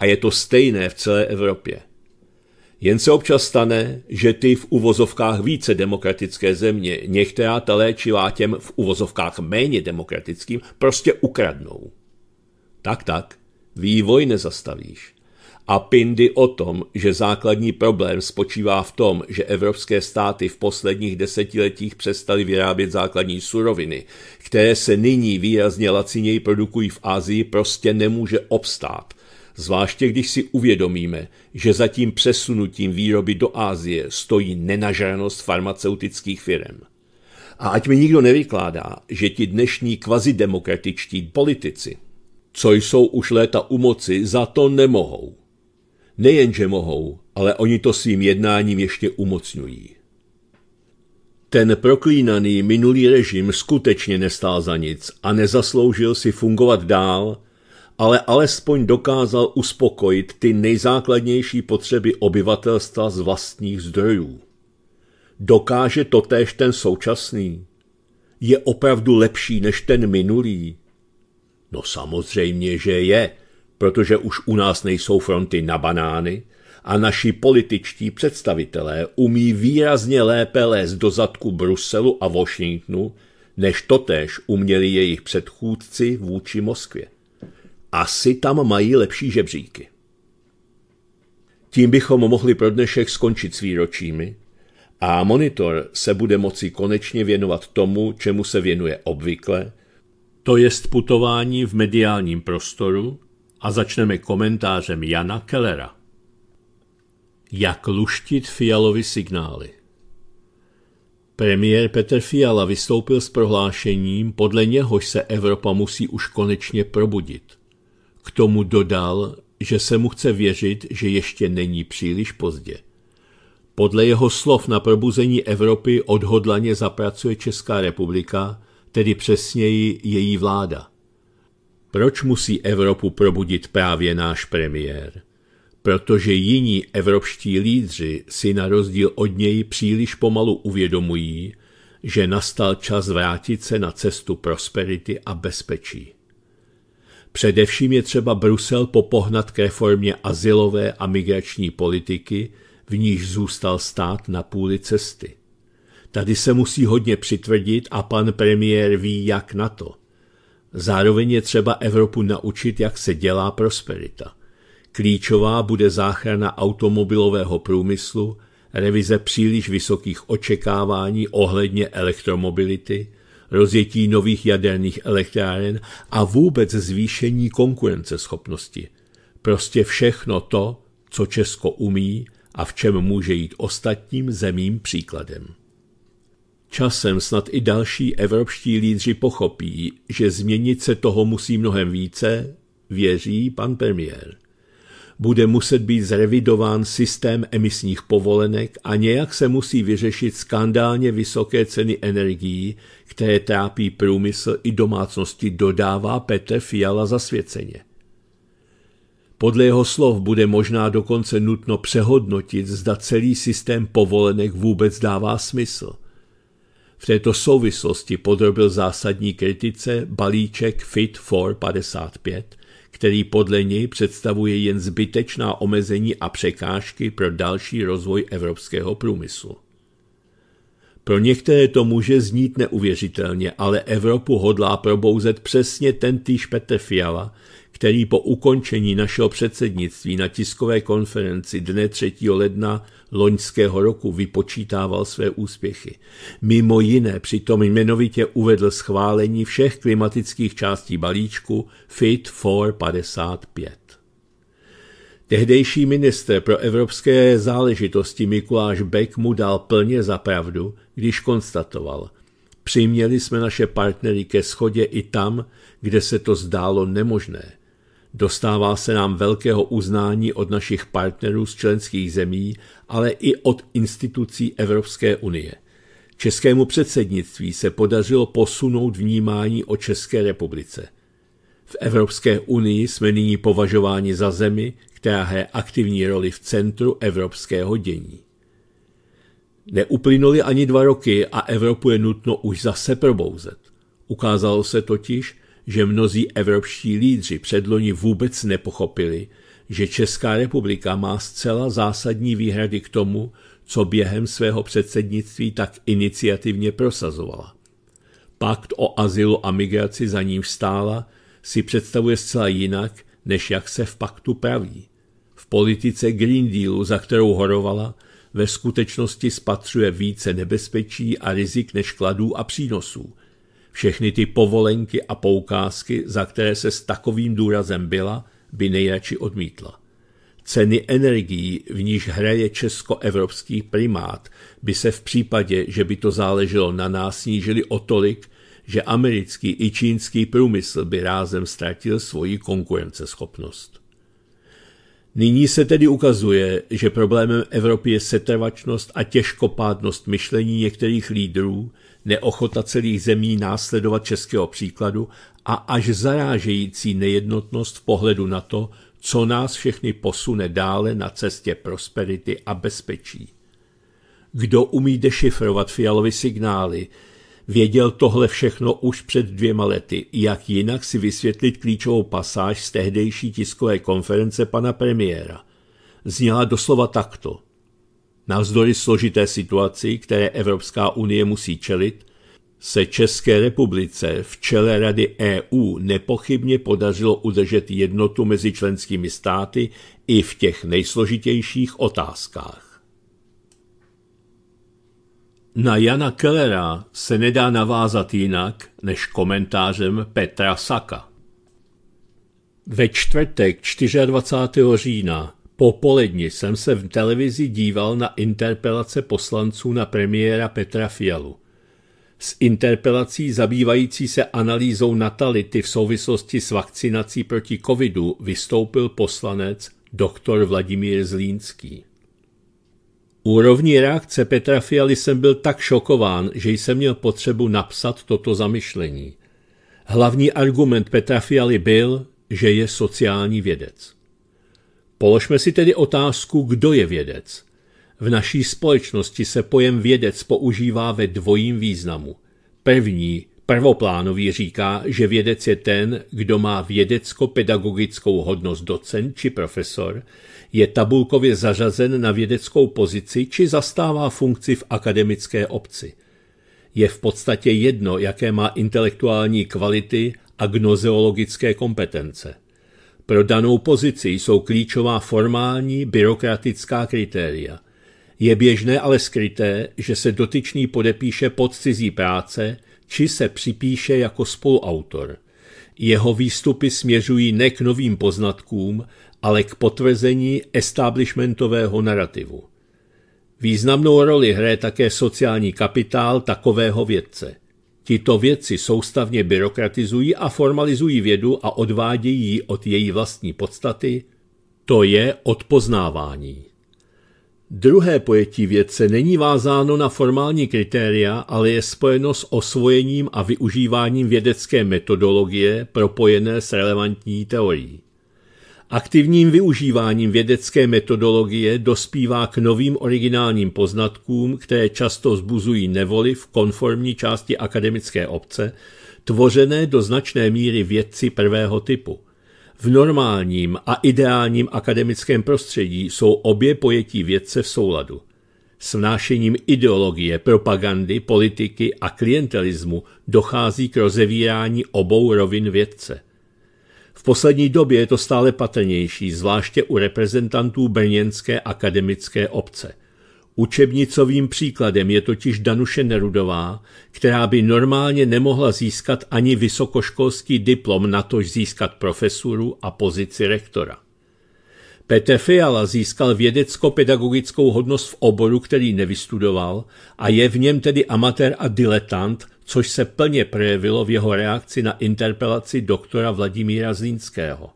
A je to stejné v celé Evropě. Jen se občas stane, že ty v uvozovkách více demokratické země některá ta léčivá těm v uvozovkách méně demokratickým prostě ukradnou. Tak, tak, vývoj nezastavíš. A pindy o tom, že základní problém spočívá v tom, že evropské státy v posledních desetiletích přestaly vyrábět základní suroviny, které se nyní výrazně laciněji produkují v Asii, prostě nemůže obstát zvláště když si uvědomíme, že za tím přesunutím výroby do Ázie stojí nenažranost farmaceutických firm. A ať mi nikdo nevykládá, že ti dnešní kvazidemokratičtí politici, co jsou už léta u moci, za to nemohou. Nejenže mohou, ale oni to svým jednáním ještě umocňují. Ten proklínaný minulý režim skutečně nestál za nic a nezasloužil si fungovat dál, ale alespoň dokázal uspokojit ty nejzákladnější potřeby obyvatelstva z vlastních zdrojů. Dokáže totéž ten současný? Je opravdu lepší než ten minulý? No samozřejmě, že je, protože už u nás nejsou fronty na banány a naši političtí představitelé umí výrazně lépe lézt do zadku Bruselu a Washingtonu, než totéž uměli jejich předchůdci vůči Moskvě. Asi tam mají lepší žebříky. Tím bychom mohli pro dnešek skončit s výročími a monitor se bude moci konečně věnovat tomu, čemu se věnuje obvykle, to jest putování v mediálním prostoru a začneme komentářem Jana Kellera. Jak luštit Fialovi signály Premiér Petr Fiala vystoupil s prohlášením, podle něhož se Evropa musí už konečně probudit. K tomu dodal, že se mu chce věřit, že ještě není příliš pozdě. Podle jeho slov na probuzení Evropy odhodlaně zapracuje Česká republika, tedy přesněji její vláda. Proč musí Evropu probudit právě náš premiér? Protože jiní evropští lídři si na rozdíl od něj příliš pomalu uvědomují, že nastal čas vrátit se na cestu prosperity a bezpečí. Především je třeba Brusel popohnat k reformě asilové a migrační politiky, v níž zůstal stát na půli cesty. Tady se musí hodně přitvrdit a pan premiér ví, jak na to. Zároveň je třeba Evropu naučit, jak se dělá prosperita. Klíčová bude záchrana automobilového průmyslu, revize příliš vysokých očekávání ohledně elektromobility, rozjetí nových jaderných elektráren a vůbec zvýšení konkurenceschopnosti. Prostě všechno to, co Česko umí a v čem může jít ostatním zemím příkladem. Časem snad i další evropští lídři pochopí, že změnit se toho musí mnohem více, věří pan premiér bude muset být zrevidován systém emisních povolenek a nějak se musí vyřešit skandálně vysoké ceny energií, které trápí průmysl i domácnosti, dodává Petr Fiala zasvěceně. Podle jeho slov bude možná dokonce nutno přehodnotit, zda celý systém povolenek vůbec dává smysl. V této souvislosti podrobil zásadní kritice balíček Fit for 55, který podle něj představuje jen zbytečná omezení a překážky pro další rozvoj evropského průmyslu. Pro některé to může znít neuvěřitelně, ale Evropu hodlá probouzet přesně ten týž Petr Fiala, který po ukončení našeho předsednictví na tiskové konferenci dne 3. ledna loňského roku vypočítával své úspěchy. Mimo jiné přitom jmenovitě uvedl schválení všech klimatických částí balíčku Fit for 55. Tehdejší minister pro evropské záležitosti Mikuláš Beck mu dal plně za pravdu, když konstatoval, přiměli jsme naše partnery ke schodě i tam, kde se to zdálo nemožné. Dostává se nám velkého uznání od našich partnerů z členských zemí, ale i od institucí Evropské unie. Českému předsednictví se podařilo posunout vnímání o České republice – v Evropské unii jsme nyní považováni za zemi, která hraje aktivní roli v centru evropského dění. Neuplynuly ani dva roky a Evropu je nutno už zase probouzet. Ukázalo se totiž, že mnozí evropští lídři předloni vůbec nepochopili, že Česká republika má zcela zásadní výhrady k tomu, co během svého předsednictví tak iniciativně prosazovala. Pakt o azylu a migraci za ním stála si představuje zcela jinak, než jak se v paktu praví. V politice Green Dealu, za kterou horovala, ve skutečnosti spatřuje více nebezpečí a rizik než kladů a přínosů. Všechny ty povolenky a poukázky, za které se s takovým důrazem byla, by nejradši odmítla. Ceny energií, v níž hraje česko-evropský primát, by se v případě, že by to záleželo na nás, snížily o tolik, že americký i čínský průmysl by rázem ztratil svoji konkurenceschopnost. Nyní se tedy ukazuje, že problémem Evropy je setrvačnost a těžkopádnost myšlení některých lídrů, neochota celých zemí následovat českého příkladu a až zarážející nejednotnost v pohledu na to, co nás všechny posune dále na cestě prosperity a bezpečí. Kdo umí dešifrovat fialové signály, Věděl tohle všechno už před dvěma lety, jak jinak si vysvětlit klíčovou pasáž z tehdejší tiskové konference pana premiéra. Zněla doslova takto. Navzdory složité situaci, které Evropská unie musí čelit, se České republice v čele Rady EU nepochybně podařilo udržet jednotu mezi členskými státy i v těch nejsložitějších otázkách. Na Jana Kellera se nedá navázat jinak než komentářem Petra Saka. Ve čtvrtek 24. října popoledni jsem se v televizi díval na interpelace poslanců na premiéra Petra Fialu. S interpelací zabývající se analýzou natality v souvislosti s vakcinací proti covidu vystoupil poslanec dr. Vladimír Zlínský. Úrovní reakce Petra Fialy jsem byl tak šokován, že jsem měl potřebu napsat toto zamyšlení. Hlavní argument Petra Fialy byl, že je sociální vědec. Položme si tedy otázku, kdo je vědec. V naší společnosti se pojem vědec používá ve dvojím významu. První Prvoplánový říká, že vědec je ten, kdo má vědecko-pedagogickou hodnost docent či profesor, je tabulkově zařazen na vědeckou pozici či zastává funkci v akademické obci. Je v podstatě jedno, jaké má intelektuální kvality a gnozeologické kompetence. Pro danou pozici jsou klíčová formální byrokratická kritéria. Je běžné ale skryté, že se dotyčný podepíše pod cizí práce – či se připíše jako spoluautor. Jeho výstupy směřují ne k novým poznatkům, ale k potvrzení establishmentového narrativu. Významnou roli hraje také sociální kapitál takového vědce. Tito vědci soustavně byrokratizují a formalizují vědu a odvádějí ji od její vlastní podstaty, to je odpoznávání. poznávání. Druhé pojetí věce není vázáno na formální kritéria, ale je spojeno s osvojením a využíváním vědecké metodologie propojené s relevantní teorií. Aktivním využíváním vědecké metodologie dospívá k novým originálním poznatkům, které často zbuzují nevoli v konformní části akademické obce, tvořené do značné míry vědci prvého typu – v normálním a ideálním akademickém prostředí jsou obě pojetí vědce v souladu. S vnášením ideologie, propagandy, politiky a klientelismu dochází k rozevírání obou rovin vědce. V poslední době je to stále patrnější, zvláště u reprezentantů brněnské akademické obce – Učebnicovým příkladem je totiž Danuše Nerudová, která by normálně nemohla získat ani vysokoškolský diplom, na tož získat profesuru a pozici rektora. Petr Fiala získal vědecko-pedagogickou hodnost v oboru, který nevystudoval a je v něm tedy amatér a diletant, což se plně projevilo v jeho reakci na interpelaci doktora Vladimíra Zlínského.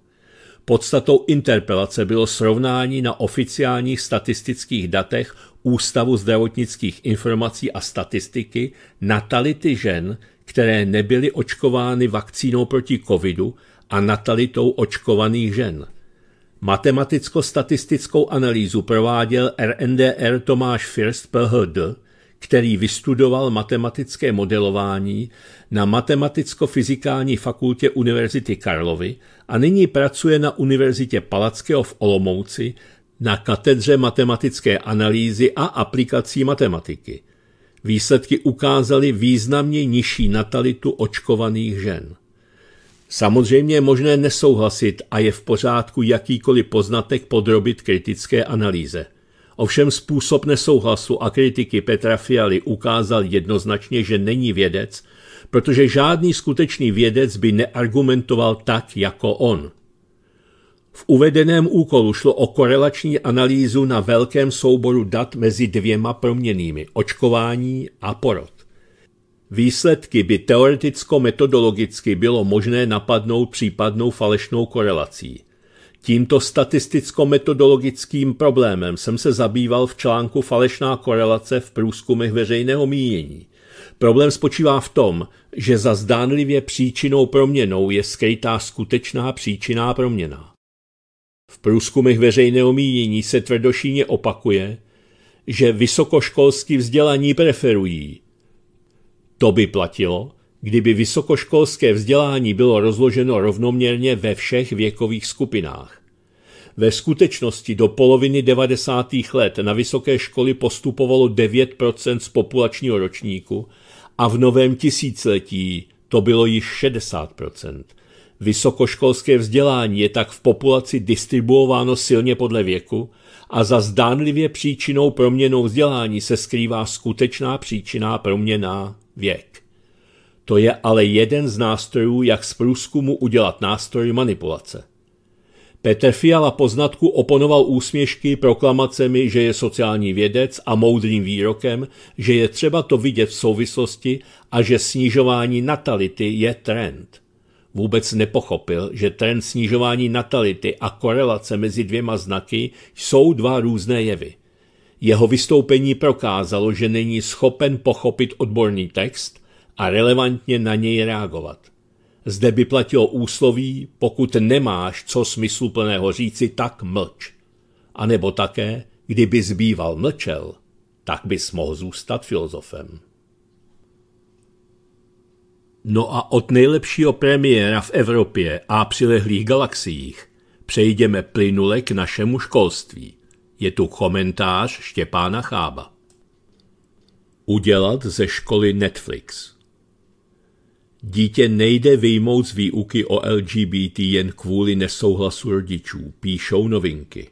Podstatou interpelace bylo srovnání na oficiálních statistických datech Ústavu zdravotnických informací a statistiky natality žen, které nebyly očkovány vakcínou proti covidu a natalitou očkovaných žen. Matematicko-statistickou analýzu prováděl RNDR Tomáš First PHD, který vystudoval matematické modelování na Matematicko-fyzikální fakultě Univerzity Karlovy a nyní pracuje na Univerzitě Palackého v Olomouci na katedře matematické analýzy a aplikací matematiky. Výsledky ukázaly významně nižší natalitu očkovaných žen. Samozřejmě je možné nesouhlasit a je v pořádku jakýkoliv poznatek podrobit kritické analýze. Ovšem způsob nesouhlasu a kritiky Petra Fialy ukázal jednoznačně, že není vědec, protože žádný skutečný vědec by neargumentoval tak jako on. V uvedeném úkolu šlo o korelační analýzu na velkém souboru dat mezi dvěma proměnými – očkování a porod. Výsledky by teoreticko-metodologicky bylo možné napadnout případnou falešnou korelací. Tímto statisticko-metodologickým problémem jsem se zabýval v článku Falešná korelace v průzkumech veřejného mínění. Problém spočívá v tom, že za zdánlivě příčinou proměnou je skrytá skutečná příčiná proměna. V průzkumech veřejného mínění se tvrdošíně opakuje, že vysokoškolský vzdělání preferují. To by platilo, kdyby vysokoškolské vzdělání bylo rozloženo rovnoměrně ve všech věkových skupinách. Ve skutečnosti do poloviny 90. let na vysoké školy postupovalo 9 z populačního ročníku a v novém tisíciletí to bylo již Vysokoškolské vzdělání je tak v populaci distribuováno silně podle věku a za zdánlivě příčinou proměnou vzdělání se skrývá skutečná příčina proměná věk. To je ale jeden z nástrojů, jak z průzkumu udělat nástroj manipulace. Petr Fiala poznatku oponoval úsměšky proklamacemi, že je sociální vědec a moudrým výrokem, že je třeba to vidět v souvislosti a že snižování natality je trend vůbec nepochopil, že trend snižování natality a korelace mezi dvěma znaky jsou dva různé jevy. Jeho vystoupení prokázalo, že není schopen pochopit odborný text a relevantně na něj reagovat. Zde by platilo úsloví, pokud nemáš co smysluplného říci, tak mlč. A nebo také, kdyby zbýval mlčel, tak bys mohl zůstat filozofem. No a od nejlepšího premiéra v Evropě a přilehlých galaxiích přejdeme plynule k našemu školství. Je tu komentář Štěpána Chába. Udělat ze školy Netflix. Dítě nejde vyjmout z výuky o LGBT jen kvůli nesouhlasu rodičů, píšou novinky.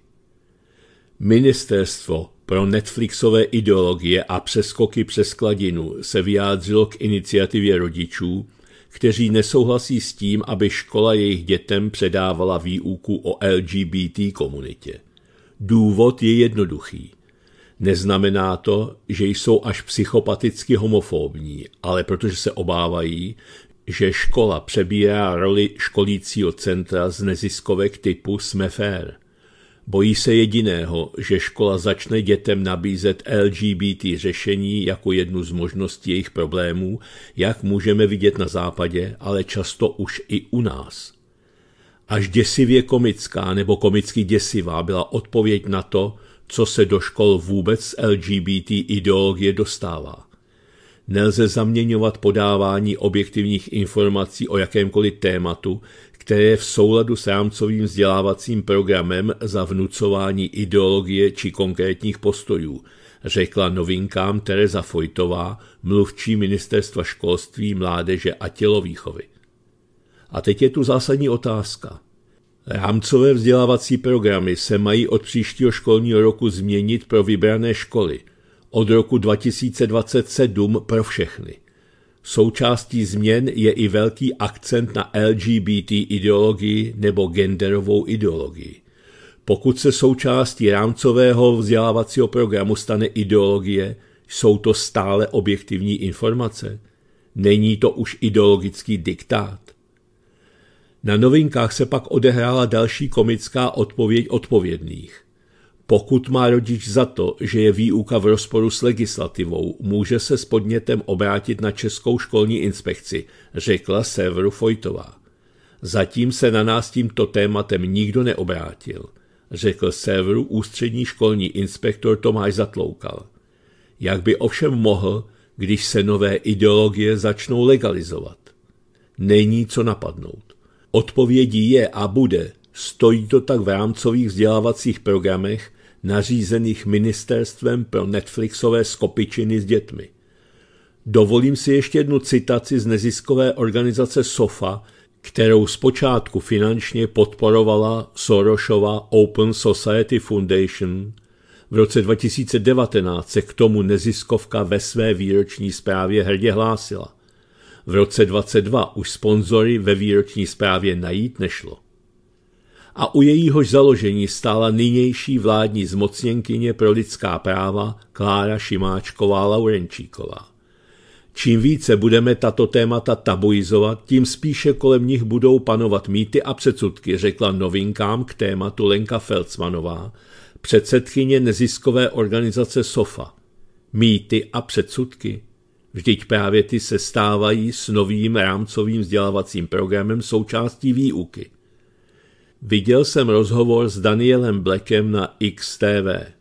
Ministerstvo pro Netflixové ideologie a přeskoky přes kladinu se vyjádřilo k iniciativě rodičů, kteří nesouhlasí s tím, aby škola jejich dětem předávala výuku o LGBT komunitě. Důvod je jednoduchý. Neznamená to, že jsou až psychopaticky homofobní, ale protože se obávají, že škola přebírá roli školícího centra z neziskovek typu Jsme Bojí se jediného, že škola začne dětem nabízet LGBT řešení jako jednu z možností jejich problémů, jak můžeme vidět na západě, ale často už i u nás. Až děsivě komická nebo komicky děsivá byla odpověď na to, co se do škol vůbec LGBT ideologie dostává. Nelze zaměňovat podávání objektivních informací o jakémkoliv tématu které je v souladu s rámcovým vzdělávacím programem za vnucování ideologie či konkrétních postojů, řekla novinkám Tereza Fojtová, mluvčí ministerstva školství, mládeže a tělovýchovy. A teď je tu zásadní otázka. Rámcové vzdělávací programy se mají od příštího školního roku změnit pro vybrané školy, od roku 2027 pro všechny – Součástí změn je i velký akcent na LGBT ideologii nebo genderovou ideologii. Pokud se součástí rámcového vzdělávacího programu stane ideologie, jsou to stále objektivní informace. Není to už ideologický diktát. Na novinkách se pak odehrála další komická odpověď odpovědných – pokud má rodič za to, že je výuka v rozporu s legislativou, může se s podnětem obrátit na Českou školní inspekci, řekla Severu Fojtová. Zatím se na nás tímto tématem nikdo neobrátil, řekl Severu ústřední školní inspektor Tomáš Zatloukal. Jak by ovšem mohl, když se nové ideologie začnou legalizovat? Není co napadnout. Odpovědí je a bude, stojí to tak v rámcových vzdělávacích programech, nařízených ministerstvem pro Netflixové skopičiny s dětmi. Dovolím si ještě jednu citaci z neziskové organizace SOFA, kterou zpočátku finančně podporovala Sorosova Open Society Foundation. V roce 2019 se k tomu neziskovka ve své výroční zprávě hrdě hlásila. V roce 2022 už sponzory ve výroční zprávě najít nešlo a u jejíhož založení stála nynější vládní zmocněnkyně pro lidská práva Klára Šimáčková Laurenčíková. Čím více budeme tato témata tabuizovat, tím spíše kolem nich budou panovat mýty a předsudky, řekla novinkám k tématu Lenka Felcmanová, předsedkyně neziskové organizace SOFA. Mýty a předsudky. Vždyť právě ty se stávají s novým rámcovým vzdělávacím programem součástí výuky. Viděl jsem rozhovor s Danielem Blackem na XTV.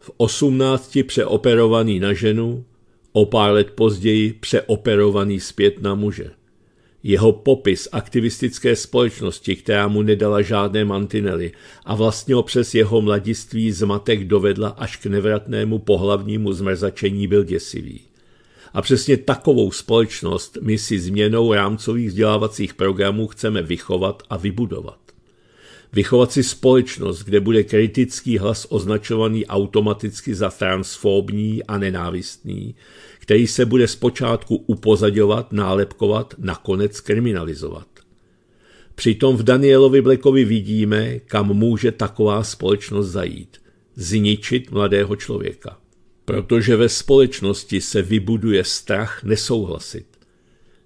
V 18 přeoperovaný na ženu, o pár let později přeoperovaný zpět na muže. Jeho popis aktivistické společnosti, která mu nedala žádné mantinely a vlastně ho přes jeho mladiství zmatek dovedla až k nevratnému pohlavnímu zmrzačení, byl děsivý. A přesně takovou společnost my si změnou rámcových vzdělávacích programů chceme vychovat a vybudovat vychovat si společnost, kde bude kritický hlas označovaný automaticky za transfobní a nenávistný, který se bude zpočátku upozadovat, nálepkovat, nakonec kriminalizovat. Přitom v Danielovi Blekovi vidíme, kam může taková společnost zajít. Zničit mladého člověka. Protože ve společnosti se vybuduje strach nesouhlasit.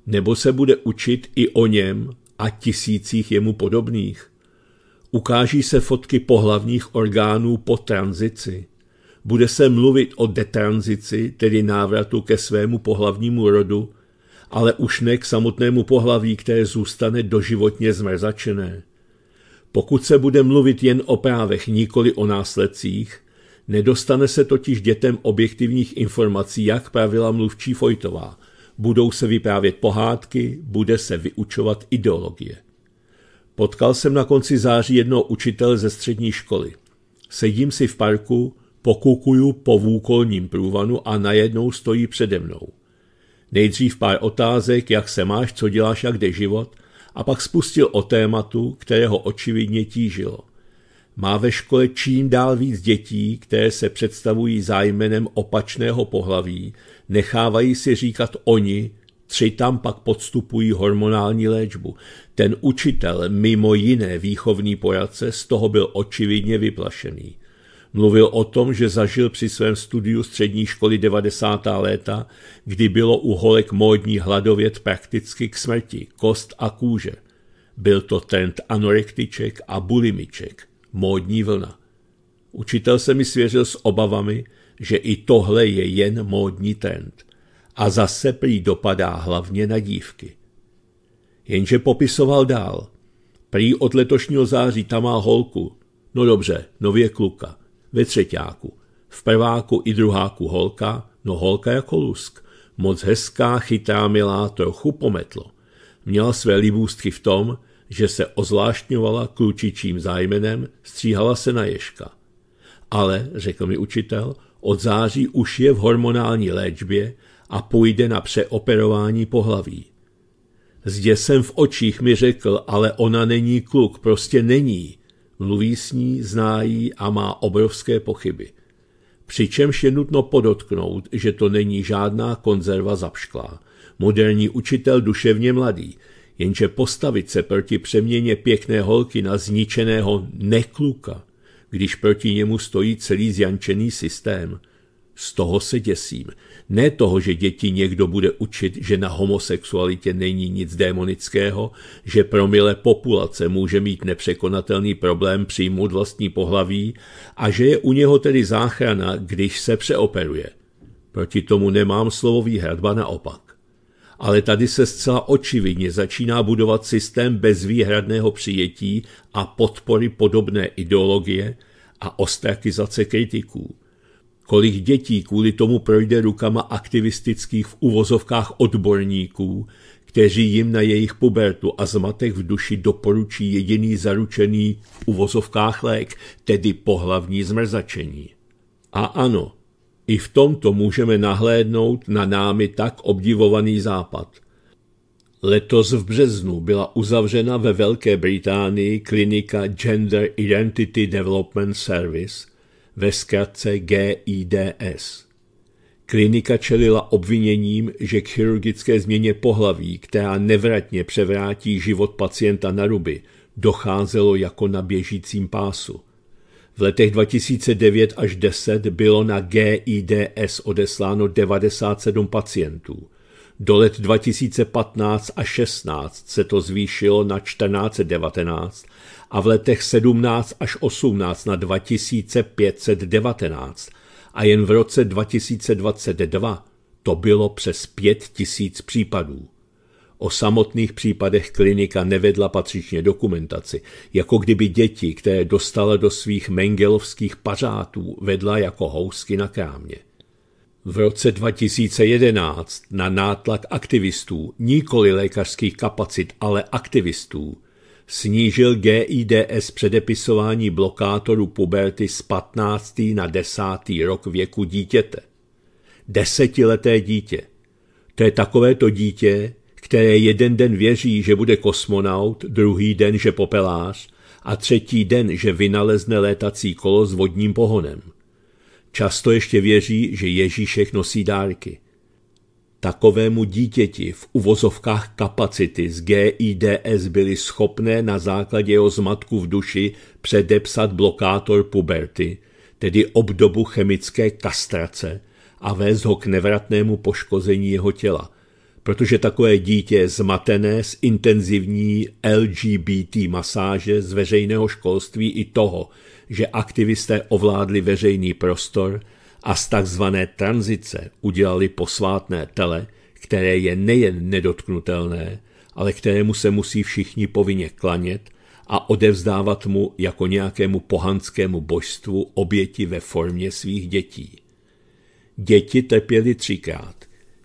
Nebo se bude učit i o něm a tisících jemu podobných. Ukáží se fotky pohlavních orgánů po tranzici. Bude se mluvit o detranzici, tedy návratu ke svému pohlavnímu rodu, ale už ne k samotnému pohlaví, které zůstane doživotně zmrzačené. Pokud se bude mluvit jen o právech, nikoli o následcích, nedostane se totiž dětem objektivních informací, jak pravila mluvčí Fojtová. Budou se vyprávět pohádky, bude se vyučovat ideologie. Potkal jsem na konci září jednoho učitele ze střední školy. Sedím si v parku, pokukuju po vůkolním průvanu a najednou stojí přede mnou. Nejdřív pár otázek, jak se máš, co děláš a kde život, a pak spustil o tématu, kterého očividně tížilo. Má ve škole čím dál víc dětí, které se představují zájmenem opačného pohlaví, nechávají si říkat oni, Tři tam pak podstupují hormonální léčbu. Ten učitel, mimo jiné výchovní poradce, z toho byl očividně vyplašený. Mluvil o tom, že zažil při svém studiu střední školy 90. léta, kdy bylo u holek módní hladovět prakticky k smrti, kost a kůže. Byl to trend anorektiček a bulimiček, módní vlna. Učitel se mi svěřil s obavami, že i tohle je jen módní trend – a zase prý dopadá hlavně na dívky. Jenže popisoval dál. Prý od letošního září tam má holku. No dobře, nově kluka. Ve třetíku. V prváku i druháku holka, no holka jako lusk. Moc hezká, chytrá, milá, trochu pometlo. Měla své libůstky v tom, že se ozláštňovala klučičím zájmenem, stříhala se na ježka. Ale, řekl mi učitel, od září už je v hormonální léčbě a půjde na přeoperování pohlaví. Zde jsem v očích mi řekl, ale ona není kluk, prostě není. Mluví s ní, zná jí a má obrovské pochyby. Přičemž je nutno podotknout, že to není žádná konzerva zapšklá. Moderní učitel duševně mladý, jenže postavit se proti přeměně pěkné holky na zničeného nekluka, když proti němu stojí celý zjančený systém. Z toho se děsím. Ne toho, že děti někdo bude učit, že na homosexualitě není nic démonického, že promile populace může mít nepřekonatelný problém přijmout vlastní pohlaví a že je u něho tedy záchrana, když se přeoperuje. Proti tomu nemám slovo výhradba naopak. Ale tady se zcela očividně začíná budovat systém bezvýhradného přijetí a podpory podobné ideologie a ostrakizace kritiků kolik dětí kvůli tomu projde rukama aktivistických v uvozovkách odborníků, kteří jim na jejich pubertu a zmatek v duši doporučí jediný zaručený v uvozovkách lék, tedy pohlavní zmrzačení. A ano, i v tomto můžeme nahlédnout na námi tak obdivovaný západ. Letos v březnu byla uzavřena ve Velké Británii klinika Gender Identity Development Service – ve zkratce GIDS. Klinika čelila obviněním, že k chirurgické změně pohlaví, která nevratně převrátí život pacienta na ruby, docházelo jako na běžícím pásu. V letech 2009 až 10 bylo na GIDS odesláno 97 pacientů. Do let 2015 a 16 se to zvýšilo na 1419 a v letech 17 až 18 na 2519 a jen v roce 2022 to bylo přes 5000 případů. O samotných případech klinika nevedla patřičně dokumentaci, jako kdyby děti, které dostala do svých mengelovských pařátů, vedla jako housky na krámě. V roce 2011 na nátlak aktivistů, nikoli lékařských kapacit, ale aktivistů, snížil GIDS předepisování blokátoru puberty z 15. na 10. rok věku dítěte. Desetileté dítě. To je takovéto dítě, které jeden den věří, že bude kosmonaut, druhý den, že popelář a třetí den, že vynalezne létací kolo s vodním pohonem. Často ještě věří, že Ježíšek nosí dárky – Takovému dítěti v uvozovkách kapacity z GIDS byly schopné na základě jeho zmatku v duši předepsat blokátor puberty, tedy obdobu chemické kastrace, a vést ho k nevratnému poškození jeho těla, protože takové dítě je zmatené z intenzivní LGBT masáže z veřejného školství i toho, že aktivisté ovládli veřejný prostor – a z takzvané tranzice udělali posvátné tele, které je nejen nedotknutelné, ale kterému se musí všichni povinně klanět a odevzdávat mu jako nějakému pohanskému božstvu oběti ve formě svých dětí. Děti trpěly třikrát.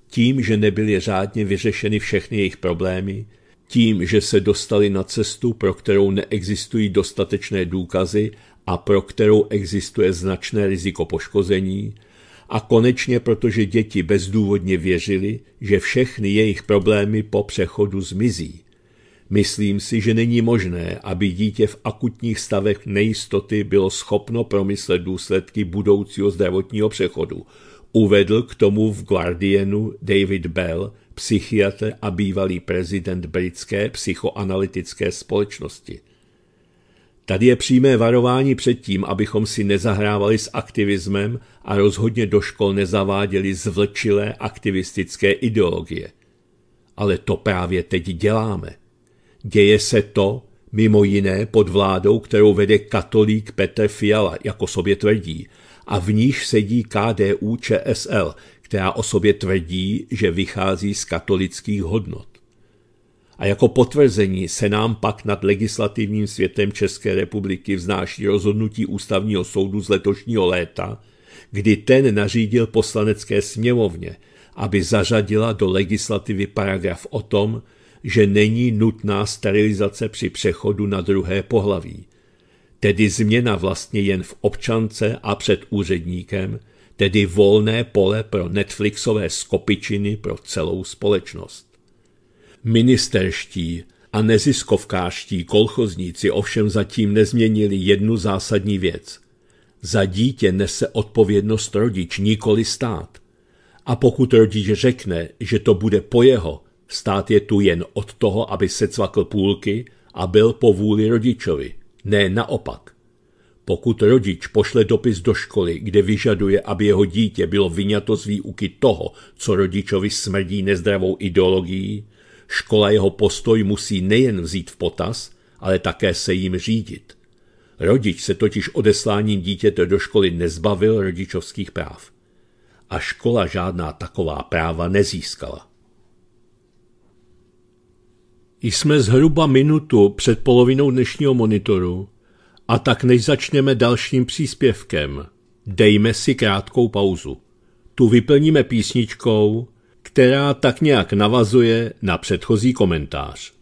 Tím, že nebyly řádně vyřešeny všechny jejich problémy, tím, že se dostali na cestu, pro kterou neexistují dostatečné důkazy a pro kterou existuje značné riziko poškození, a konečně protože děti bezdůvodně věřili, že všechny jejich problémy po přechodu zmizí. Myslím si, že není možné, aby dítě v akutních stavech nejistoty bylo schopno promyslet důsledky budoucího zdravotního přechodu, uvedl k tomu v Guardianu David Bell, psychiatr a bývalý prezident britské psychoanalytické společnosti. Tady je přímé varování před tím, abychom si nezahrávali s aktivismem a rozhodně do škol nezaváděli zvlčilé aktivistické ideologie. Ale to právě teď děláme. Děje se to, mimo jiné pod vládou, kterou vede katolík Petr Fiala, jako sobě tvrdí, a v níž sedí KDU ČSL, která o sobě tvrdí, že vychází z katolických hodnot a jako potvrzení se nám pak nad legislativním světem České republiky vznáší rozhodnutí ústavního soudu z letošního léta, kdy ten nařídil poslanecké sněmovně, aby zařadila do legislativy paragraf o tom, že není nutná sterilizace při přechodu na druhé pohlaví. Tedy změna vlastně jen v občance a před úředníkem, tedy volné pole pro Netflixové skopičiny pro celou společnost. Ministerští a neziskovkáští kolchozníci ovšem zatím nezměnili jednu zásadní věc. Za dítě nese odpovědnost rodič, nikoli stát. A pokud rodič řekne, že to bude po jeho, stát je tu jen od toho, aby se cvakl půlky a byl po vůli rodičovi, ne naopak. Pokud rodič pošle dopis do školy, kde vyžaduje, aby jeho dítě bylo vyňato z výuky toho, co rodičovi smrdí nezdravou ideologií, Škola jeho postoj musí nejen vzít v potaz, ale také se jim řídit. Rodič se totiž odesláním dítěte do školy nezbavil rodičovských práv. A škola žádná taková práva nezískala. Jsme zhruba minutu před polovinou dnešního monitoru a tak než začneme dalším příspěvkem, dejme si krátkou pauzu. Tu vyplníme písničkou která tak nějak navazuje na předchozí komentář.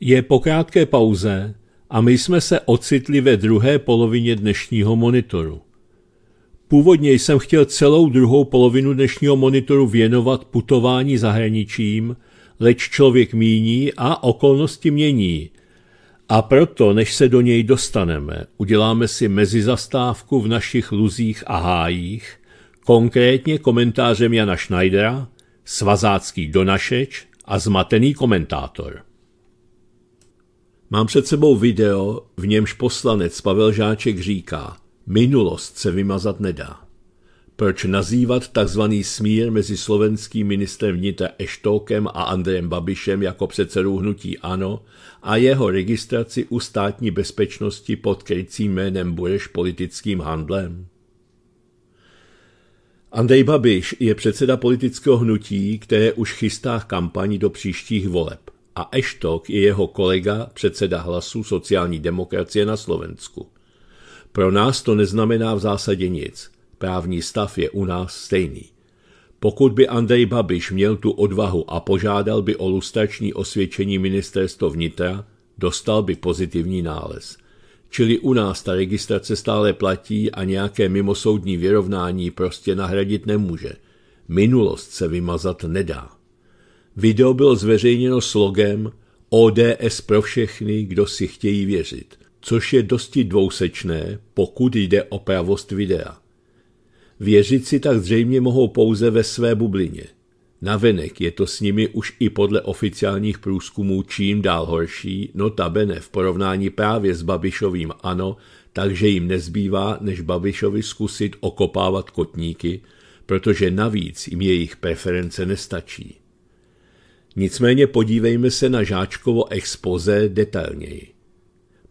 Je po krátké pauze a my jsme se ocitli ve druhé polovině dnešního monitoru. Původně jsem chtěl celou druhou polovinu dnešního monitoru věnovat putování zahraničím, leč člověk míní a okolnosti mění. A proto, než se do něj dostaneme, uděláme si mezizastávku v našich luzích a hájích, konkrétně komentářem Jana Schneidera, svazácký donašeč a zmatený komentátor. Mám před sebou video, v němž poslanec Pavel Žáček říká, minulost se vymazat nedá. Proč nazývat takzvaný smír mezi slovenským ministrem vnitra Eštokem a Andrejem Babišem jako předsedou hnutí ANO a jeho registraci u státní bezpečnosti pod krycím jménem Bureš politickým handlem? Andrej Babiš je předseda politického hnutí, které už chystá kampaň do příštích voleb. A Eštok je jeho kolega, předseda hlasu sociální demokracie na Slovensku. Pro nás to neznamená v zásadě nic. Právní stav je u nás stejný. Pokud by Andrej Babiš měl tu odvahu a požádal by o lustrační osvědčení ministerstvo vnitra, dostal by pozitivní nález – Čili u nás ta registrace stále platí a nějaké mimosoudní vyrovnání prostě nahradit nemůže. Minulost se vymazat nedá. Video bylo zveřejněno slogem ODS pro všechny, kdo si chtějí věřit, což je dosti dvousečné, pokud jde o pravost videa. Věřit si tak zřejmě mohou pouze ve své bublině – Navenek je to s nimi už i podle oficiálních průzkumů čím dál horší, notabene v porovnání právě s Babišovým ano, takže jim nezbývá, než Babišovi zkusit okopávat kotníky, protože navíc jim jejich preference nestačí. Nicméně podívejme se na žáčkovo expoze detailněji.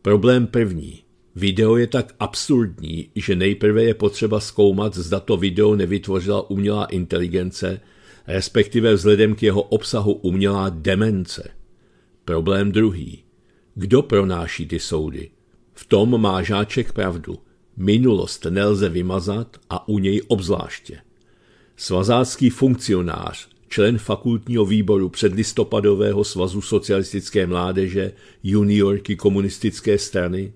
Problém první. Video je tak absurdní, že nejprve je potřeba zkoumat, zda to video nevytvořila umělá inteligence – respektive vzhledem k jeho obsahu umělá demence. Problém druhý. Kdo pronáší ty soudy? V tom má žáček pravdu. Minulost nelze vymazat a u něj obzvláště. Svazácký funkcionář, člen fakultního výboru předlistopadového svazu socialistické mládeže juniorky komunistické strany,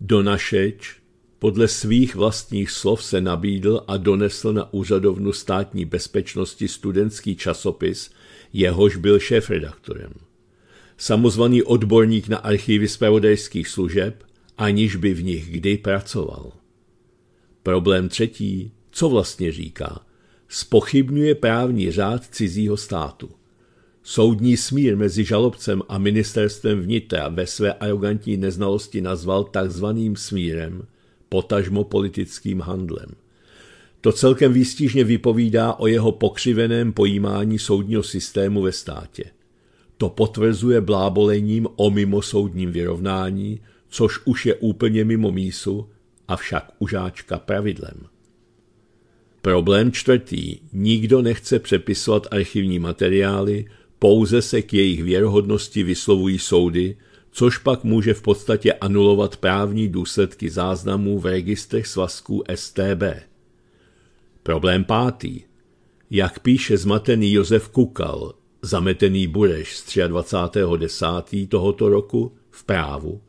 Donašeč, podle svých vlastních slov se nabídl a donesl na úřadovnu státní bezpečnosti studentský časopis, jehož byl šéfredaktorem. Samozvaný odborník na archivy zpravodajských služeb, aniž by v nich kdy pracoval. Problém třetí, co vlastně říká, spochybňuje právní řád cizího státu. Soudní smír mezi žalobcem a ministerstvem vnitra ve své arrogantní neznalosti nazval takzvaným smírem, potažmo politickým handlem. To celkem výstižně vypovídá o jeho pokřiveném pojímání soudního systému ve státě. To potvrzuje blábolením o mimosoudním vyrovnání, což už je úplně mimo mísu, avšak užáčka pravidlem. Problém čtvrtý. Nikdo nechce přepisovat archivní materiály, pouze se k jejich věrohodnosti vyslovují soudy, což pak může v podstatě anulovat právní důsledky záznamů v registrech svazků STB. Problém pátý. Jak píše zmatený Josef Kukal, zametený Bureš z 23.10. tohoto roku v právu,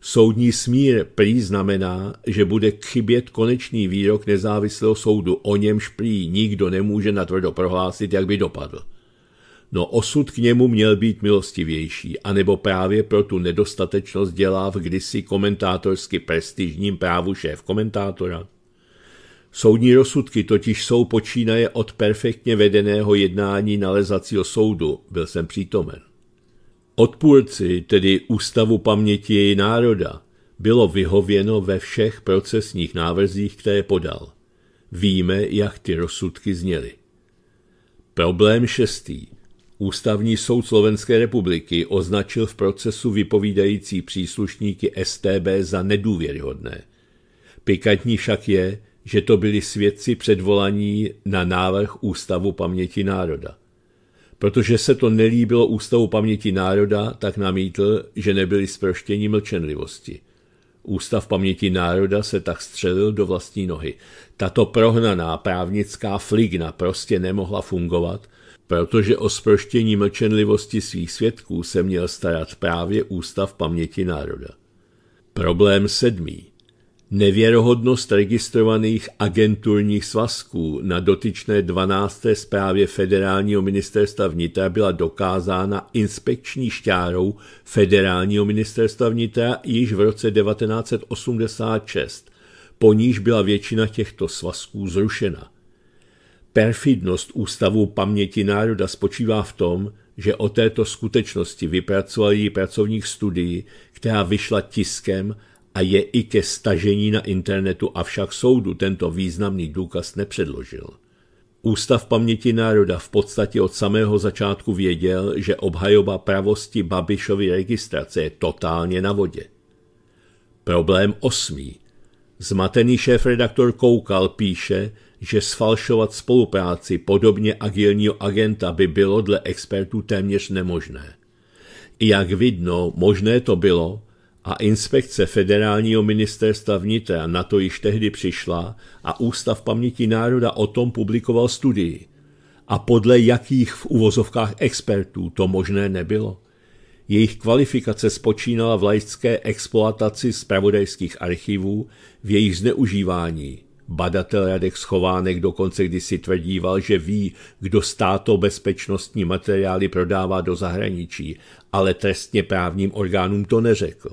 soudní smír prý znamená, že bude chybět konečný výrok nezávislého soudu, o němž prý nikdo nemůže natvrdo prohlásit, jak by dopadl. No osud k němu měl být milostivější, anebo právě pro tu nedostatečnost dělá v kdysi komentátorsky prestižním právu šéf komentátora. Soudní rozsudky totiž jsou počínaje od perfektně vedeného jednání nalezacího soudu, byl jsem přítomen. Odpůrci, tedy Ústavu paměti její národa, bylo vyhověno ve všech procesních návrzích, které podal. Víme, jak ty rozsudky zněly. Problém šestý. Ústavní soud Slovenské republiky označil v procesu vypovídající příslušníky STB za nedůvěryhodné. Pikantní však je, že to byli svědci předvolaní na návrh Ústavu paměti národa. Protože se to nelíbilo Ústavu paměti národa, tak namítl, že nebyli sproštěni mlčenlivosti. Ústav paměti národa se tak střelil do vlastní nohy. Tato prohnaná právnická fligna prostě nemohla fungovat – protože o sproštění mlčenlivosti svých svědků se měl starat právě Ústav paměti národa. Problém sedmý. Nevěrohodnost registrovaných agenturních svazků na dotyčné 12. zprávě Federálního ministerstva vnitra byla dokázána inspekční šťárou Federálního ministerstva vnitra již v roce 1986, po níž byla většina těchto svazků zrušena. Perfidnost Ústavu paměti národa spočívá v tom, že o této skutečnosti vypracoval její pracovních studií, která vyšla tiskem a je i ke stažení na internetu, avšak soudu tento významný důkaz nepředložil. Ústav paměti národa v podstatě od samého začátku věděl, že obhajoba pravosti Babišovy registrace je totálně na vodě. Problém osmý. Zmatený šéf-redaktor Koukal píše, že sfalšovat spolupráci podobně agilního agenta by bylo dle expertů téměř nemožné. Jak vidno, možné to bylo a inspekce federálního ministerstva vnitra na to již tehdy přišla a Ústav paměti národa o tom publikoval studii. A podle jakých v uvozovkách expertů to možné nebylo? Jejich kvalifikace spočínala v laické exploataci zpravodajských archivů, v jejich zneužívání – Badatel Radek Schovánek dokonce kdysi tvrdíval, že ví, kdo státo bezpečnostní materiály prodává do zahraničí, ale trestně právním orgánům to neřekl.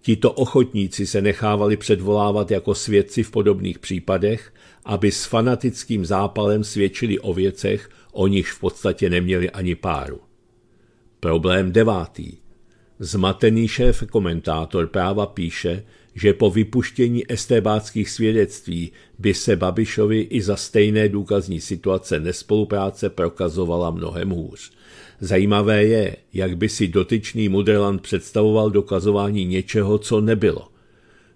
Tito ochotníci se nechávali předvolávat jako svědci v podobných případech, aby s fanatickým zápalem svědčili o věcech, o nichž v podstatě neměli ani páru. Problém devátý. Zmatený šéf komentátor práva píše, že po vypuštění estébáckých svědectví by se Babišovi i za stejné důkazní situace nespolupráce prokazovala mnohem hůř. Zajímavé je, jak by si dotyčný Mudrland představoval dokazování něčeho, co nebylo.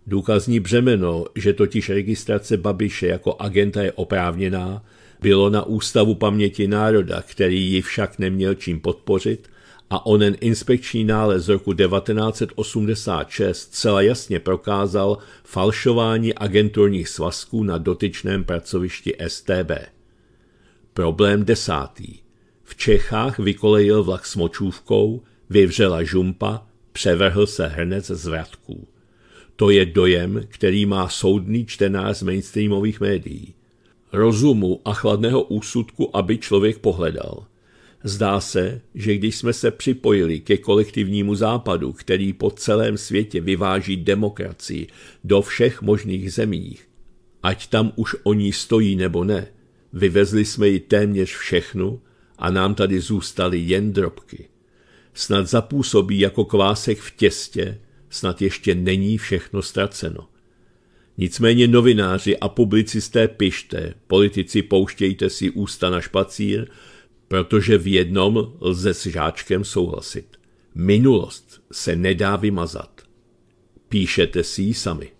Důkazní břemeno, že totiž registrace Babiše jako agenta je oprávněná, bylo na Ústavu paměti národa, který ji však neměl čím podpořit a onen inspekční nález z roku 1986 celá jasně prokázal falšování agenturních svazků na dotyčném pracovišti STB. Problém desátý. V Čechách vykolejil vlak s močůvkou, vyvřela žumpa, převrhl se hrnec z vratků. To je dojem, který má soudný čtenář z mainstreamových médií. Rozumu a chladného úsudku, aby člověk pohledal. Zdá se, že když jsme se připojili ke kolektivnímu západu, který po celém světě vyváží demokracii do všech možných zemích, ať tam už oni stojí nebo ne, vyvezli jsme ji téměř všechnu a nám tady zůstaly jen drobky. Snad zapůsobí jako kvásek v těstě, snad ještě není všechno ztraceno. Nicméně novináři a publicisté pište, politici pouštějte si ústa na špacír, protože v jednom lze s žáčkem souhlasit. Minulost se nedá vymazat. Píšete si ji sami.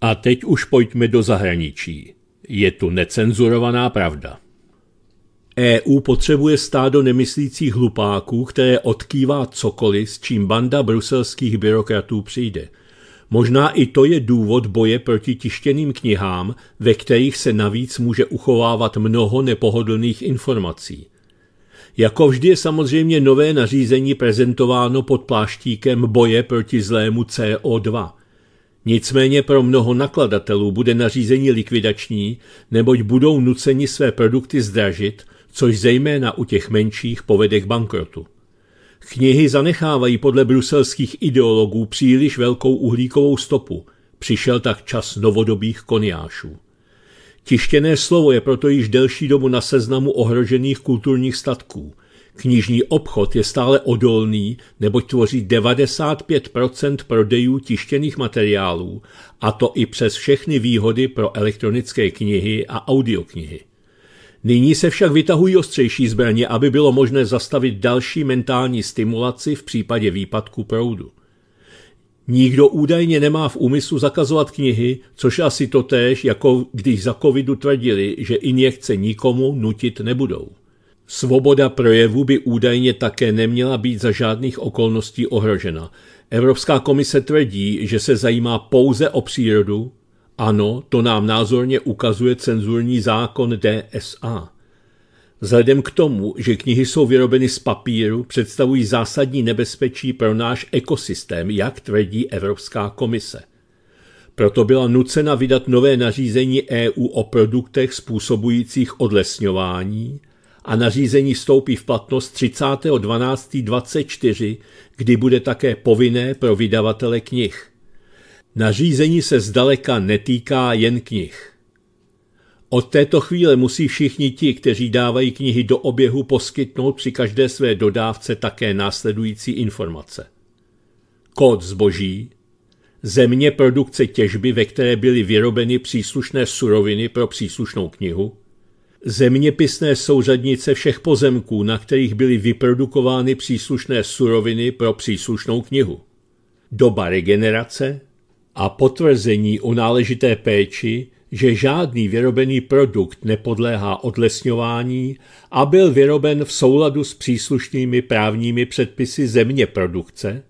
A teď už pojďme do zahraničí. Je tu necenzurovaná pravda. EU potřebuje stádo nemyslících hlupáků, které odkývá cokoliv, s čím banda bruselských byrokratů přijde – Možná i to je důvod boje proti tištěným knihám, ve kterých se navíc může uchovávat mnoho nepohodlných informací. Jako vždy je samozřejmě nové nařízení prezentováno pod pláštíkem boje proti zlému CO2. Nicméně pro mnoho nakladatelů bude nařízení likvidační, neboť budou nuceni své produkty zdražit, což zejména u těch menších povede k bankrotu. Knihy zanechávají podle bruselských ideologů příliš velkou uhlíkovou stopu. Přišel tak čas novodobých koniášů. Tištěné slovo je proto již delší dobu na seznamu ohrožených kulturních statků. Knižní obchod je stále odolný, neboť tvoří 95 prodejů tištěných materiálů, a to i přes všechny výhody pro elektronické knihy a audioknihy. Nyní se však vytahují ostřejší zbraně, aby bylo možné zastavit další mentální stimulaci v případě výpadku proudu. Nikdo údajně nemá v úmyslu zakazovat knihy, což asi totéž, jako když za covidu tvrdili, že injekce nikomu nutit nebudou. Svoboda projevu by údajně také neměla být za žádných okolností ohrožena. Evropská komise tvrdí, že se zajímá pouze o přírodu, ano, to nám názorně ukazuje cenzurní zákon DSA. Vzhledem k tomu, že knihy jsou vyrobeny z papíru, představují zásadní nebezpečí pro náš ekosystém, jak tvrdí Evropská komise. Proto byla nucena vydat nové nařízení EU o produktech způsobujících odlesňování a nařízení vstoupí v platnost 30.12.24, kdy bude také povinné pro vydavatele knih. Nařízení se zdaleka netýká jen knih. Od této chvíle musí všichni ti, kteří dávají knihy do oběhu, poskytnout při každé své dodávce také následující informace. Kód zboží, země produkce těžby, ve které byly vyrobeny příslušné suroviny pro příslušnou knihu, zeměpisné souřadnice všech pozemků, na kterých byly vyprodukovány příslušné suroviny pro příslušnou knihu, doba regenerace, a potvrzení o náležité péči, že žádný vyrobený produkt nepodléhá odlesňování a byl vyroben v souladu s příslušnými právními předpisy země produkce,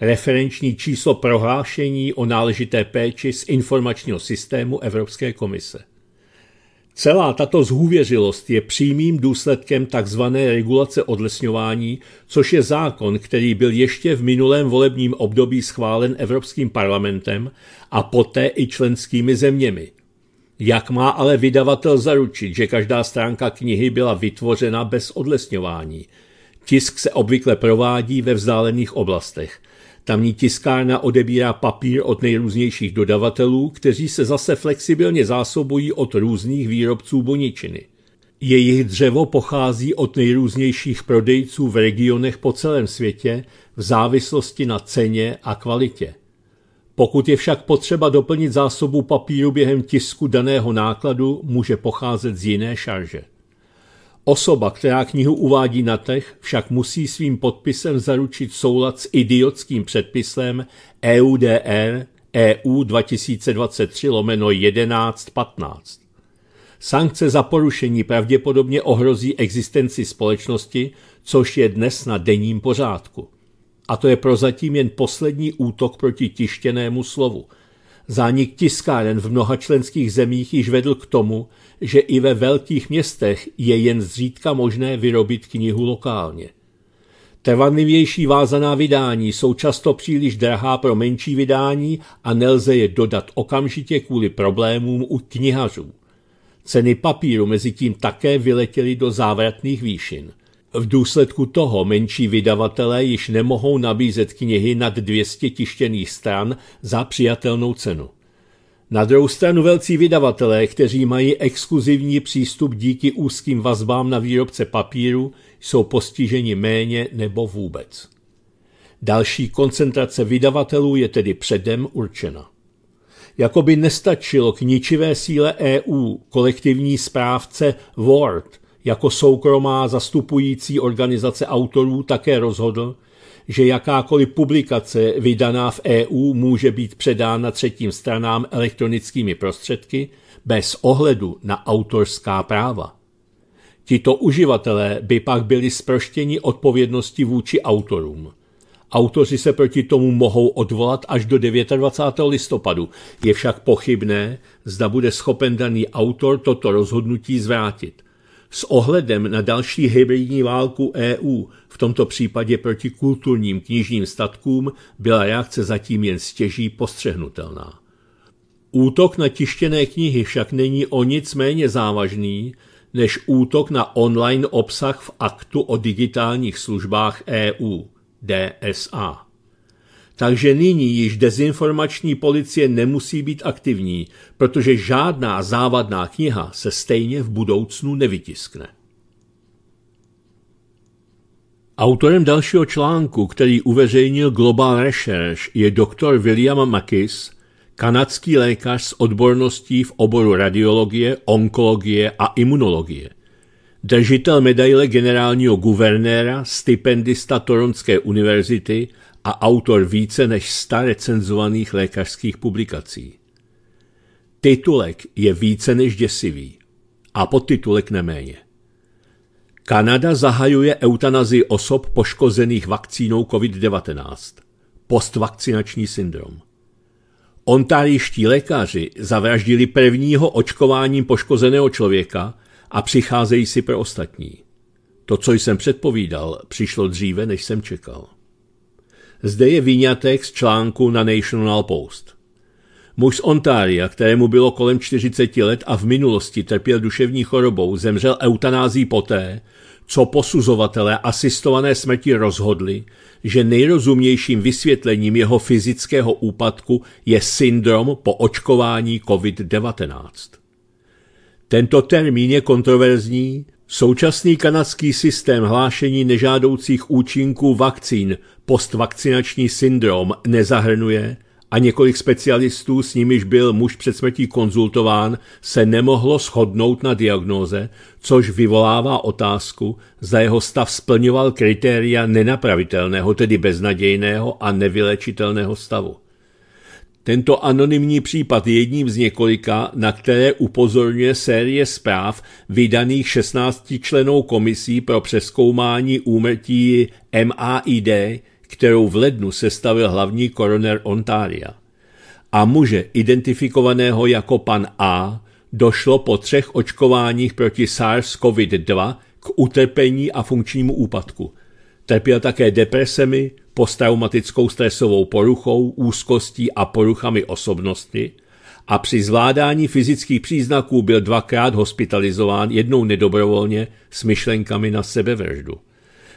referenční číslo prohlášení o náležité péči z informačního systému Evropské komise. Celá tato zhůvěřilost je přímým důsledkem tzv. regulace odlesňování, což je zákon, který byl ještě v minulém volebním období schválen Evropským parlamentem a poté i členskými zeměmi. Jak má ale vydavatel zaručit, že každá stránka knihy byla vytvořena bez odlesňování? Tisk se obvykle provádí ve vzdálených oblastech – Tamní tiskárna odebírá papír od nejrůznějších dodavatelů, kteří se zase flexibilně zásobují od různých výrobců buničiny. Jejich dřevo pochází od nejrůznějších prodejců v regionech po celém světě v závislosti na ceně a kvalitě. Pokud je však potřeba doplnit zásobu papíru během tisku daného nákladu, může pocházet z jiné šarže. Osoba, která knihu uvádí na tech, však musí svým podpisem zaručit soulad s idiotským předpisem EUDR EU 2023 lomeno 1115. Sankce za porušení pravděpodobně ohrozí existenci společnosti, což je dnes na denním pořádku. A to je prozatím jen poslední útok proti tištěnému slovu. Zánik tiskáren v mnoha členských zemích již vedl k tomu, že i ve velkých městech je jen zřídka možné vyrobit knihu lokálně. Trvanlivější vázaná vydání jsou často příliš drahá pro menší vydání a nelze je dodat okamžitě kvůli problémům u knihařů. Ceny papíru mezi tím také vyletěly do závratných výšin. V důsledku toho menší vydavatelé již nemohou nabízet knihy nad 200 tištěných stran za přijatelnou cenu. Na druhou stranu velcí vydavatelé, kteří mají exkluzivní přístup díky úzkým vazbám na výrobce papíru, jsou postiženi méně nebo vůbec. Další koncentrace vydavatelů je tedy předem určena. Jakoby nestačilo k ničivé síle EU kolektivní správce Ward jako soukromá zastupující organizace autorů také rozhodl, že jakákoliv publikace vydaná v EU může být předána třetím stranám elektronickými prostředky bez ohledu na autorská práva. Tito uživatelé by pak byli sproštěni odpovědnosti vůči autorům. Autoři se proti tomu mohou odvolat až do 29. listopadu. Je však pochybné, zda bude schopen daný autor toto rozhodnutí zvrátit. S ohledem na další hybridní válku EU, v tomto případě proti kulturním knižním statkům, byla reakce zatím jen stěží postřehnutelná. Útok na tištěné knihy však není o nic méně závažný než útok na online obsah v aktu o digitálních službách EU, DSA. Takže nyní již dezinformační policie nemusí být aktivní, protože žádná závadná kniha se stejně v budoucnu nevytiskne. Autorem dalšího článku, který uveřejnil Global Research, je doktor William Makis, kanadský lékař s odborností v oboru radiologie, onkologie a imunologie. Držitel medaile generálního guvernéra, stipendista Toronské univerzity a autor více než 100 recenzovaných lékařských publikací. Titulek je více než děsivý a podtitulek neméně. Kanada zahajuje eutanazii osob poškozených vakcínou COVID-19. Postvakcinační syndrom. Ontáriští lékaři zavraždili prvního očkováním poškozeného člověka a přicházejí si pro ostatní. To, co jsem předpovídal, přišlo dříve, než jsem čekal. Zde je výňatek z článku na National Post. Muž z Ontária, kterému bylo kolem 40 let a v minulosti trpěl duševní chorobou, zemřel eutanází poté, co posuzovatelé asistované smrti rozhodli, že nejrozumějším vysvětlením jeho fyzického úpadku je syndrom po očkování COVID-19. Tento termín je kontroverzní, Současný kanadský systém hlášení nežádoucích účinků vakcín postvakcinační syndrom nezahrnuje a několik specialistů, s nimiž byl muž před smrtí konzultován, se nemohlo shodnout na diagnóze, což vyvolává otázku, zda jeho stav splňoval kritéria nenapravitelného, tedy beznadějného a nevylečitelného stavu. Tento anonymní případ je jedním z několika, na které upozorňuje série zpráv vydaných 16 členou komisí pro přeskoumání úmrtí MAID, kterou v lednu sestavil hlavní koroner Ontária. A muže identifikovaného jako pan A došlo po třech očkováních proti SARS-CoV-2 k utrpení a funkčnímu úpadku. Trpěl také depresemi, posttraumatickou stresovou poruchou, úzkostí a poruchami osobnosti a při zvládání fyzických příznaků byl dvakrát hospitalizován, jednou nedobrovolně, s myšlenkami na sebevraždu.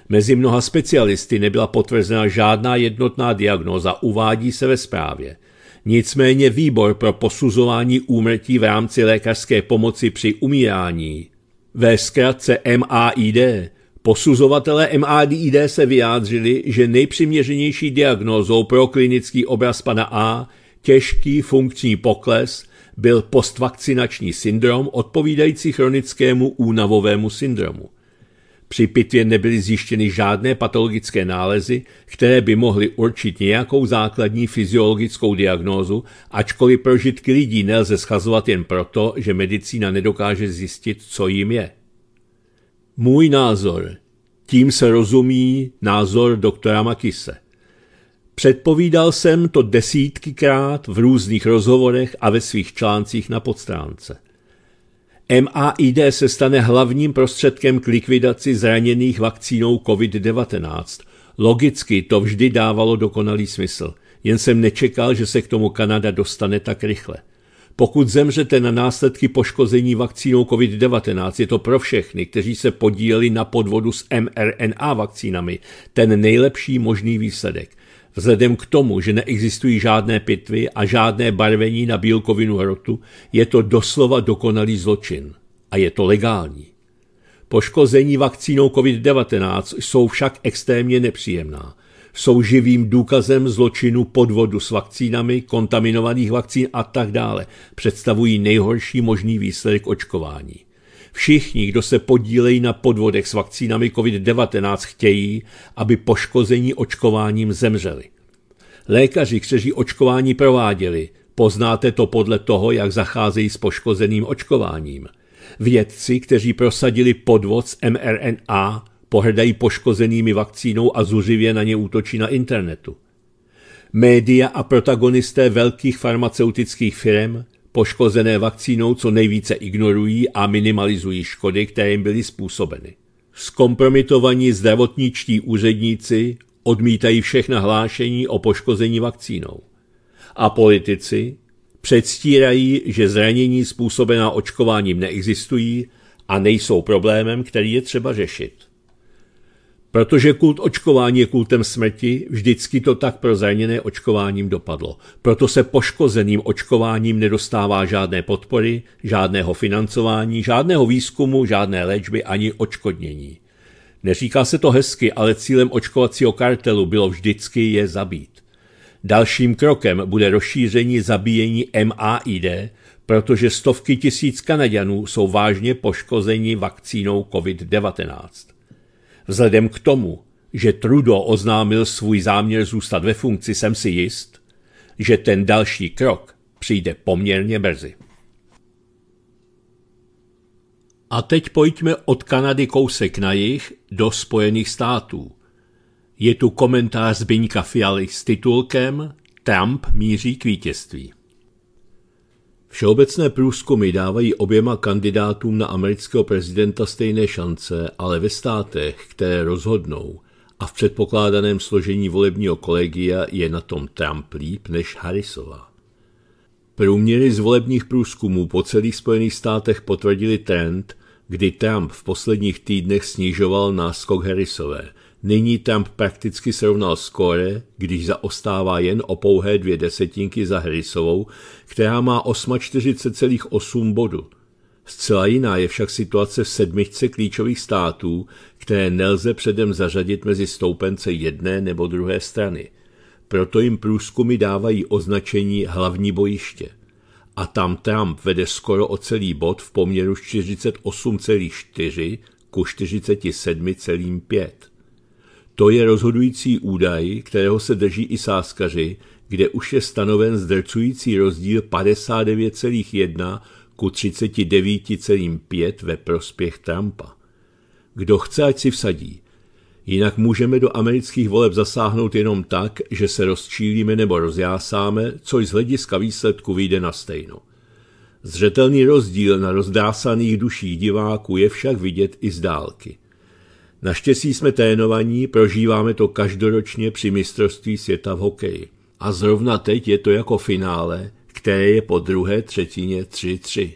Mezi mnoha specialisty nebyla potvrzena žádná jednotná diagnóza, uvádí se ve zprávě. Nicméně výbor pro posuzování úmrtí v rámci lékařské pomoci při umírání, ve zkratce MAID, Posuzovatelé MADID se vyjádřili, že nejpřiměřenější diagnózou pro klinický obraz pana A, těžký funkční pokles, byl postvakcinační syndrom odpovídající chronickému únavovému syndromu. Při pitvě nebyly zjištěny žádné patologické nálezy, které by mohly určit nějakou základní fyziologickou diagnózu, ačkoliv prožitky lidí nelze schazovat jen proto, že medicína nedokáže zjistit, co jim je. Můj názor. Tím se rozumí názor doktora Makise. Předpovídal jsem to desítkykrát v různých rozhovorech a ve svých článcích na podstránce. MAID se stane hlavním prostředkem k likvidaci zraněných vakcínou COVID-19. Logicky to vždy dávalo dokonalý smysl, jen jsem nečekal, že se k tomu Kanada dostane tak rychle. Pokud zemřete na následky poškození vakcínou COVID-19, je to pro všechny, kteří se podíleli na podvodu s mRNA vakcínami, ten nejlepší možný výsledek. Vzhledem k tomu, že neexistují žádné pitvy a žádné barvení na bílkovinu hrotu, je to doslova dokonalý zločin. A je to legální. Poškození vakcínou COVID-19 jsou však extrémně nepříjemná jsou živým důkazem zločinu podvodu s vakcínami, kontaminovaných vakcín a tak dále. Představují nejhorší možný výsledek očkování. Všichni, kdo se podílejí na podvodech s vakcínami COVID-19, chtějí, aby poškození očkováním zemřeli. Lékaři, kteří očkování prováděli, poznáte to podle toho, jak zacházejí s poškozeným očkováním. Vědci, kteří prosadili podvod s mRNA, pohrdají poškozenými vakcínou a zuřivě na ně útočí na internetu. Média a protagonisté velkých farmaceutických firm poškozené vakcínou co nejvíce ignorují a minimalizují škody, které jim byly způsobeny. Skompromitovaní zdravotničtí úředníci odmítají všechna hlášení o poškození vakcínou. A politici předstírají, že zranění způsobená očkováním neexistují a nejsou problémem, který je třeba řešit. Protože kult očkování je kultem smrti, vždycky to tak zraněné očkováním dopadlo. Proto se poškozeným očkováním nedostává žádné podpory, žádného financování, žádného výzkumu, žádné léčby ani očkodnění. Neříká se to hezky, ale cílem očkovacího kartelu bylo vždycky je zabít. Dalším krokem bude rozšíření zabíjení MAID, protože stovky tisíc Kanaďanů jsou vážně poškozeni vakcínou COVID-19. Vzhledem k tomu, že Trudeau oznámil svůj záměr zůstat ve funkci, jsem si jist, že ten další krok přijde poměrně brzy. A teď pojďme od Kanady kousek na jich do Spojených států. Je tu komentář Zbyňka Fialy s titulkem Trump míří k vítězství. Všeobecné průzkumy dávají oběma kandidátům na amerického prezidenta stejné šance, ale ve státech, které rozhodnou a v předpokládaném složení volebního kolegia je na tom Trump líp než Harrisova. Průměry z volebních průzkumů po celých Spojených státech potvrdili trend, kdy Trump v posledních týdnech snižoval náskok Harrisové, Nyní Trump prakticky srovnal skóre, když zaostává jen o pouhé dvě desetinky za Harrisovou, která má 48,8 bodu. Zcela jiná je však situace v sedmičce klíčových států, které nelze předem zařadit mezi stoupence jedné nebo druhé strany. Proto jim průzkumy dávají označení hlavní bojiště. A tam Trump vede skoro o celý bod v poměru 48,4 ku 47,5. To je rozhodující údaj, kterého se drží i sáskaři, kde už je stanoven zdrcující rozdíl 59,1 ku 39,5 ve prospěch Trumpa. Kdo chce, ať si vsadí. Jinak můžeme do amerických voleb zasáhnout jenom tak, že se rozčílíme nebo rozjásáme, což z hlediska výsledku vyjde na stejno. Zřetelný rozdíl na rozdásaných duších diváků je však vidět i z dálky – Naštěstí jsme trénovaní, prožíváme to každoročně při mistrovství světa v hokeji. A zrovna teď je to jako finále, které je po druhé třetině 3-3.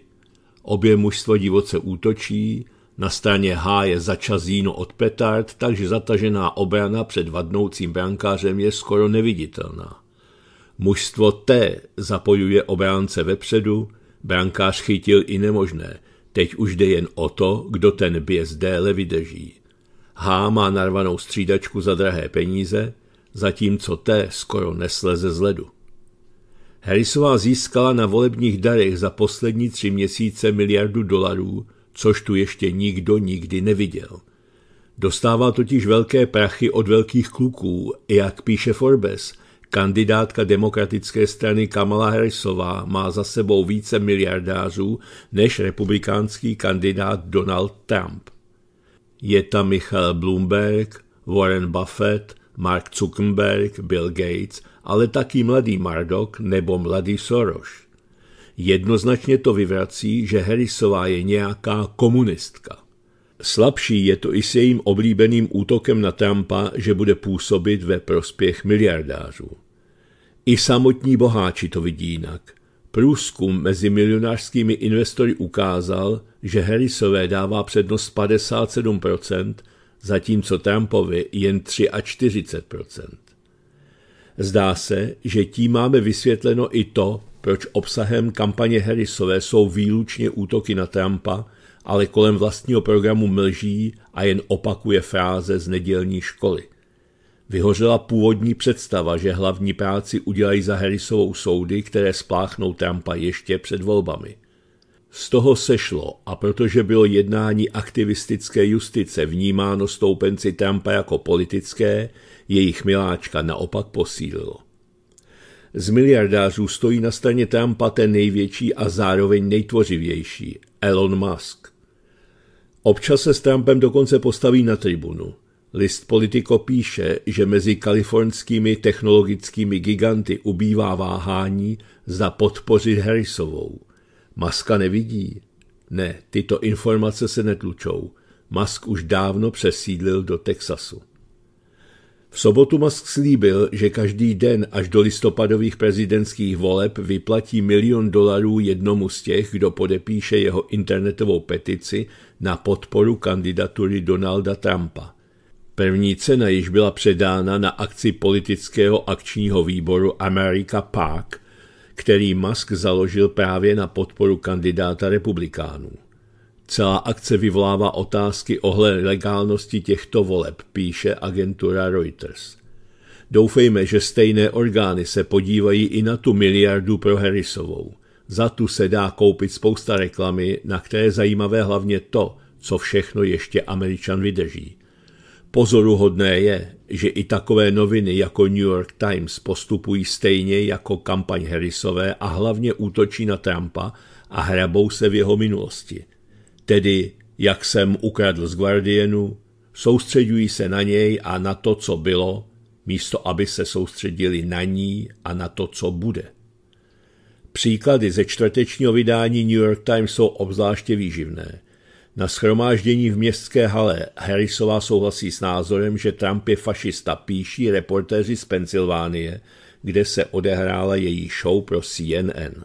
Obě mužstvo divoce útočí, na straně H je začazíno od petard, takže zatažená obrana před vadnoucím brankářem je skoro neviditelná. Mužstvo T zapojuje obránce vepředu, brankář chytil i nemožné, teď už jde jen o to, kdo ten běz déle vydrží. H má narvanou střídačku za drahé peníze, zatímco T skoro nesleze z ledu. Harrisová získala na volebních darech za poslední tři měsíce miliardu dolarů, což tu ještě nikdo nikdy neviděl. Dostává totiž velké prachy od velkých kluků, jak píše Forbes. Kandidátka demokratické strany Kamala Harrisová má za sebou více miliardářů než republikánský kandidát Donald Trump. Je tam Michael Bloomberg, Warren Buffett, Mark Zuckerberg, Bill Gates, ale taky mladý Murdoch nebo mladý Soros. Jednoznačně to vyvrací, že Harrisová je nějaká komunistka. Slabší je to i s jejím oblíbeným útokem na Trumpa, že bude působit ve prospěch miliardářů. I samotní boháči to vidí jinak – Průzkum mezi milionářskými investory ukázal, že Harrisové dává přednost 57%, zatímco Trumpovi jen 43%. Zdá se, že tím máme vysvětleno i to, proč obsahem kampaně Harrisové jsou výlučně útoky na Trumpa, ale kolem vlastního programu mlží a jen opakuje fráze z nedělní školy. Vyhořela původní představa, že hlavní práci udělají za Harrisovou soudy, které spláchnou Trumpa ještě před volbami. Z toho sešlo a protože bylo jednání aktivistické justice vnímáno stoupenci Trumpa jako politické, jejich miláčka naopak posílilo. Z miliardářů stojí na straně Trumpa ten největší a zároveň nejtvořivější, Elon Musk. Občas se s Trumpem dokonce postaví na tribunu. List Politico píše, že mezi kalifornskými technologickými giganty ubývá váhání za podpořit Harrisovou. Maska nevidí. Ne, tyto informace se netlučou. Musk už dávno přesídlil do Texasu. V sobotu Musk slíbil, že každý den až do listopadových prezidentských voleb vyplatí milion dolarů jednomu z těch, kdo podepíše jeho internetovou petici na podporu kandidatury Donalda Trumpa. První cena již byla předána na akci politického akčního výboru America Park, který Musk založil právě na podporu kandidáta republikánů. Celá akce vyvolává otázky ohledně legálnosti těchto voleb, píše agentura Reuters. Doufejme, že stejné orgány se podívají i na tu miliardu pro Harrisovou. Za tu se dá koupit spousta reklamy, na které zajímavé hlavně to, co všechno ještě Američan vydrží, Pozoruhodné je, že i takové noviny jako New York Times postupují stejně jako kampaň Harrisové a hlavně útočí na Trumpa a hrabou se v jeho minulosti. Tedy, jak jsem ukradl z Guardianu, soustředují se na něj a na to, co bylo, místo aby se soustředili na ní a na to, co bude. Příklady ze čtvrtečního vydání New York Times jsou obzvláště výživné – na schromáždění v městské hale Harrisová souhlasí s názorem, že Trump je fašista, píší reportéři z Pensylvánie, kde se odehrála její show pro CNN.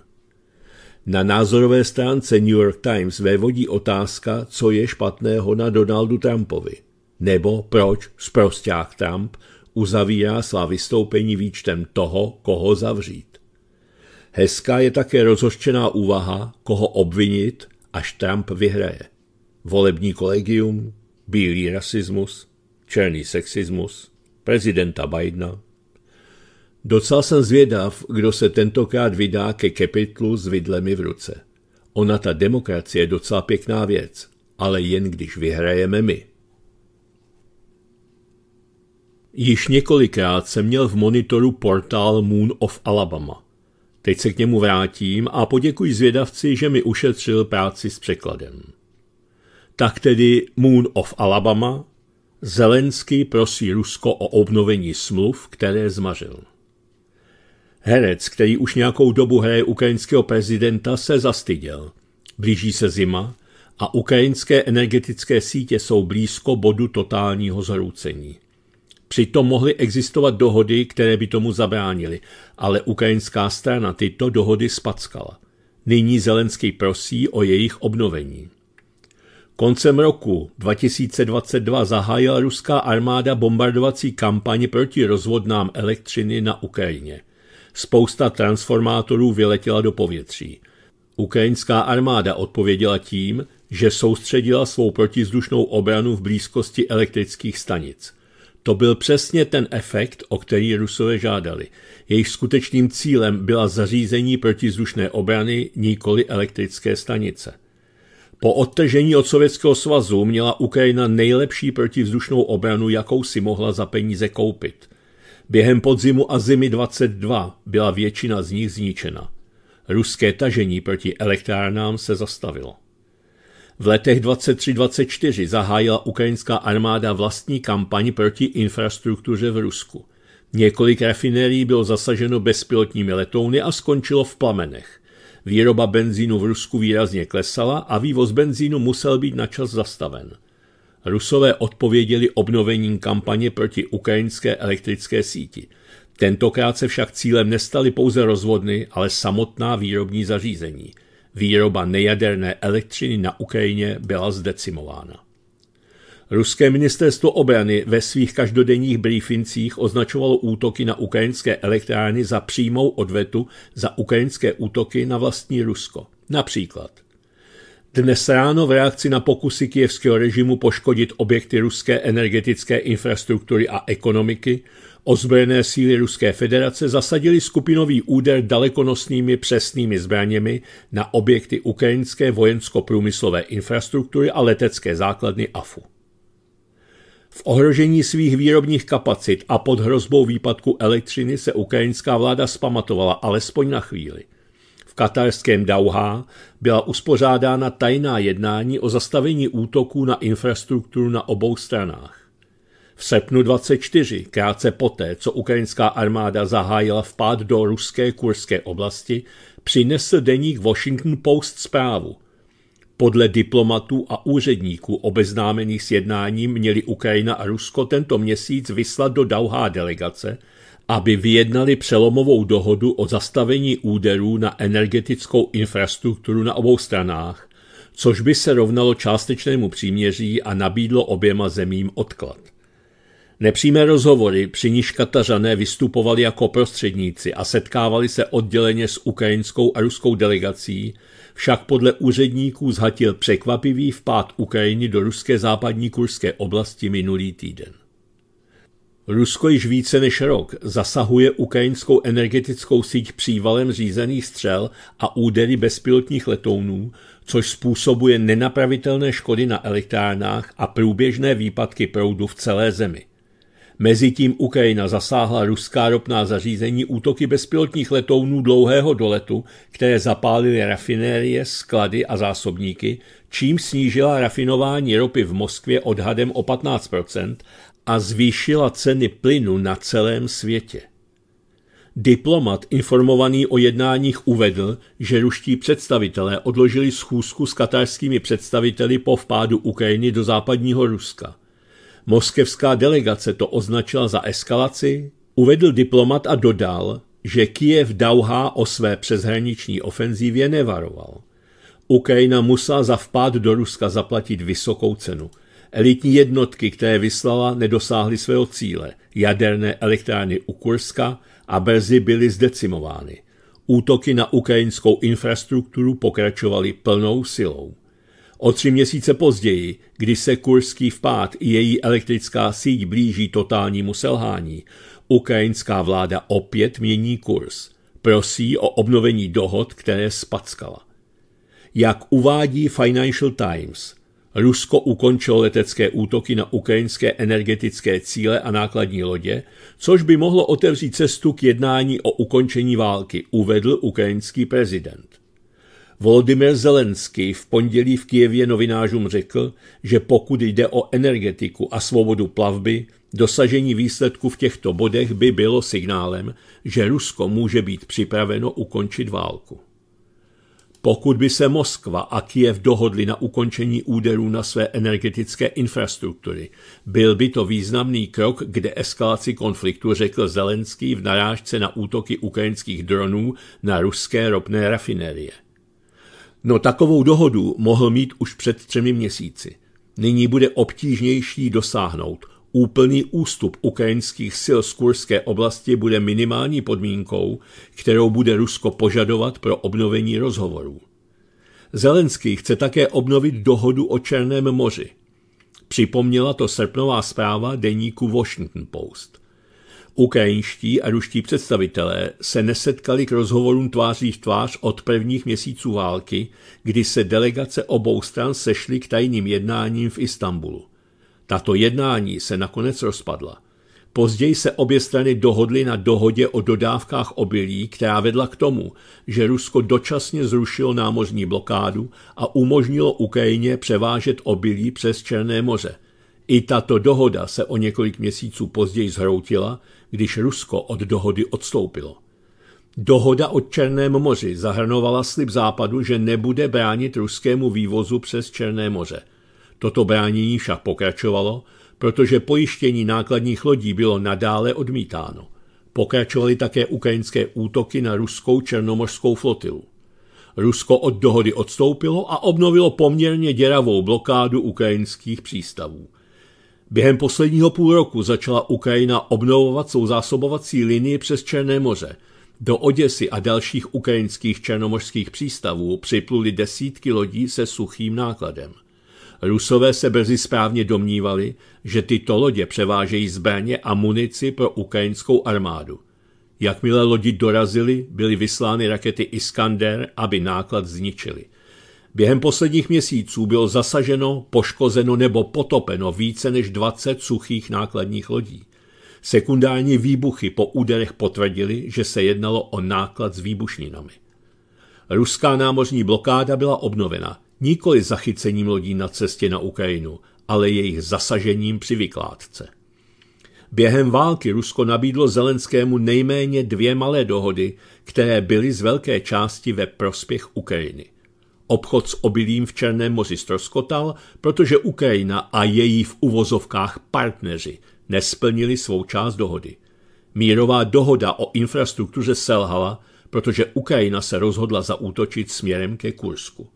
Na názorové stránce New York Times vévodí otázka, co je špatného na Donaldu Trumpovi, nebo proč sprosták Trump uzavírá svá vystoupení výčtem toho, koho zavřít. Hezká je také rozhoštěná úvaha, koho obvinit, až Trump vyhraje volební kolegium, bílý rasismus, černý sexismus, prezidenta Bidena. Docela jsem zvědav, kdo se tentokrát vydá ke kapitlu s vidlemi v ruce. Ona ta demokracie je docela pěkná věc, ale jen když vyhrajeme my. Již několikrát jsem měl v monitoru portál Moon of Alabama. Teď se k němu vrátím a poděkuji zvědavci, že mi ušetřil práci s překladem tak tedy Moon of Alabama, Zelenský prosí Rusko o obnovení smluv, které zmařil. Herec, který už nějakou dobu hraje ukrajinského prezidenta, se zastyděl. Blíží se zima a ukrajinské energetické sítě jsou blízko bodu totálního zhroucení. Přitom mohly existovat dohody, které by tomu zabránily, ale ukrajinská strana tyto dohody spackala. Nyní Zelenský prosí o jejich obnovení. Koncem roku 2022 zahájila ruská armáda bombardovací kampaň proti rozvodnám elektřiny na Ukrajině. Spousta transformátorů vyletěla do povětří. Ukrajinská armáda odpověděla tím, že soustředila svou protizdušnou obranu v blízkosti elektrických stanic. To byl přesně ten efekt, o který Rusové žádali. Jejich skutečným cílem byla zařízení protizdušné obrany, nikoli elektrické stanice – po odtržení od Sovětského svazu měla Ukrajina nejlepší protivzdušnou obranu, jakou si mohla za peníze koupit. Během podzimu a zimy 22 byla většina z nich zničena. Ruské tažení proti elektrárnám se zastavilo. V letech 23-24 zahájila ukrajinská armáda vlastní kampaň proti infrastruktuře v Rusku. Několik rafinérií bylo zasaženo bezpilotními letouny a skončilo v plamenech. Výroba benzínu v Rusku výrazně klesala a vývoz benzínu musel být načas zastaven. Rusové odpověděli obnovením kampaně proti ukrajinské elektrické síti. Tentokrát se však cílem nestaly pouze rozvodny, ale samotná výrobní zařízení. Výroba nejaderné elektřiny na Ukrajině byla zdecimována. Ruské ministerstvo obrany ve svých každodenních briefincích označovalo útoky na ukrajinské elektrárny za přímou odvetu za ukrajinské útoky na vlastní Rusko. Například dnes ráno v reakci na pokusy kijevského režimu poškodit objekty ruské energetické infrastruktury a ekonomiky ozbrojené síly Ruské federace zasadili skupinový úder dalekonosnými přesnými zbraněmi na objekty ukrajinské vojensko-průmyslové infrastruktury a letecké základny AFU. V ohrožení svých výrobních kapacit a pod hrozbou výpadku elektřiny se ukrajinská vláda spamatovala alespoň na chvíli. V katarském Dauhá byla uspořádána tajná jednání o zastavení útoků na infrastrukturu na obou stranách. V srpnu 24, krátce poté, co ukrajinská armáda zahájila vpád do ruské kurské oblasti, přinesl deník Washington Post zprávu – podle diplomatů a úředníků obeznámených s jednáním měli Ukrajina a Rusko tento měsíc vyslat do Dauhá delegace, aby vyjednali přelomovou dohodu o zastavení úderů na energetickou infrastrukturu na obou stranách, což by se rovnalo částečnému příměří a nabídlo oběma zemím odklad. Nepřímé rozhovory, při níž Katařané vystupovali jako prostředníci a setkávali se odděleně s ukrajinskou a ruskou delegací, však podle úředníků zhatil překvapivý vpád Ukrajiny do ruské západní kurské oblasti minulý týden. Rusko již více než rok zasahuje ukrajinskou energetickou síť přívalem řízených střel a údery bezpilotních letounů, což způsobuje nenapravitelné škody na elektrárnách a průběžné výpadky proudu v celé zemi. Mezitím Ukrajina zasáhla ruská ropná zařízení útoky bezpilotních letounů dlouhého doletu, které zapálily rafinérie, sklady a zásobníky, čím snížila rafinování ropy v Moskvě odhadem o 15 a zvýšila ceny plynu na celém světě. Diplomat informovaný o jednáních uvedl, že ruští představitelé odložili schůzku s katarskými představiteli po vpádu Ukrajiny do západního Ruska – Moskevská delegace to označila za eskalaci, uvedl diplomat a dodal, že Kijev Dauhá o své přeshraniční ofenzívě nevaroval. Ukrajina musela za vpád do Ruska zaplatit vysokou cenu. Elitní jednotky, které vyslala, nedosáhly svého cíle. Jaderné elektrárny u Kurska a brzy byly zdecimovány. Útoky na ukrajinskou infrastrukturu pokračovaly plnou silou. O tři měsíce později, kdy se kurský vpád i její elektrická síť blíží totálnímu selhání, ukrajinská vláda opět mění kurz. Prosí o obnovení dohod, které spackala. Jak uvádí Financial Times, Rusko ukončilo letecké útoky na ukrajinské energetické cíle a nákladní lodě, což by mohlo otevřít cestu k jednání o ukončení války, uvedl ukrajinský prezident. Volodymyr Zelenský v pondělí v Kijevě novinářům řekl, že pokud jde o energetiku a svobodu plavby, dosažení výsledku v těchto bodech by bylo signálem, že Rusko může být připraveno ukončit válku. Pokud by se Moskva a Kiev dohodli na ukončení úderů na své energetické infrastruktury, byl by to významný krok k deeskalaci konfliktu, řekl Zelenský v narážce na útoky ukrajinských dronů na ruské ropné rafinerie. No takovou dohodu mohl mít už před třemi měsíci. Nyní bude obtížnější dosáhnout. Úplný ústup ukrajinských sil z kurské oblasti bude minimální podmínkou, kterou bude Rusko požadovat pro obnovení rozhovorů. Zelenský chce také obnovit dohodu o Černém moři. Připomněla to srpnová zpráva deníku Washington Post – Ukrajinští a ruští představitelé se nesetkali k rozhovorům tváří v tvář od prvních měsíců války, kdy se delegace obou stran sešly k tajným jednáním v Istanbulu. Tato jednání se nakonec rozpadla. Později se obě strany dohodly na dohodě o dodávkách obilí, která vedla k tomu, že Rusko dočasně zrušilo námořní blokádu a umožnilo Ukrajině převážet obilí přes Černé moře. I tato dohoda se o několik měsíců později zhroutila, když Rusko od dohody odstoupilo. Dohoda o Černém moři zahrnovala slib západu, že nebude bránit ruskému vývozu přes Černé moře. Toto bránění však pokračovalo, protože pojištění nákladních lodí bylo nadále odmítáno. Pokračovaly také ukrajinské útoky na ruskou černomořskou flotilu. Rusko od dohody odstoupilo a obnovilo poměrně děravou blokádu ukrajinských přístavů. Během posledního půl roku začala Ukrajina obnovovat svou zásobovací linii přes Černé moře. Do Oděsy a dalších ukrajinských černomořských přístavů připluly desítky lodí se suchým nákladem. Rusové se brzy správně domnívali, že tyto lodě převážejí zbraně a munici pro ukrajinskou armádu. Jakmile lodi dorazily, byly vyslány rakety Iskander, aby náklad zničili – Během posledních měsíců bylo zasaženo, poškozeno nebo potopeno více než 20 suchých nákladních lodí. Sekundární výbuchy po úderech potvrdili, že se jednalo o náklad s výbušninami. Ruská námořní blokáda byla obnovena, nikoli zachycením lodí na cestě na Ukrajinu, ale jejich zasažením při vykládce. Během války Rusko nabídlo Zelenskému nejméně dvě malé dohody, které byly z velké části ve prospěch Ukrajiny. Obchod s obilím v Černém moři ztroskotal, protože Ukrajina a její v uvozovkách partneři nesplnili svou část dohody. Mírová dohoda o infrastruktuře selhala, protože Ukrajina se rozhodla zaútočit směrem ke Kursku.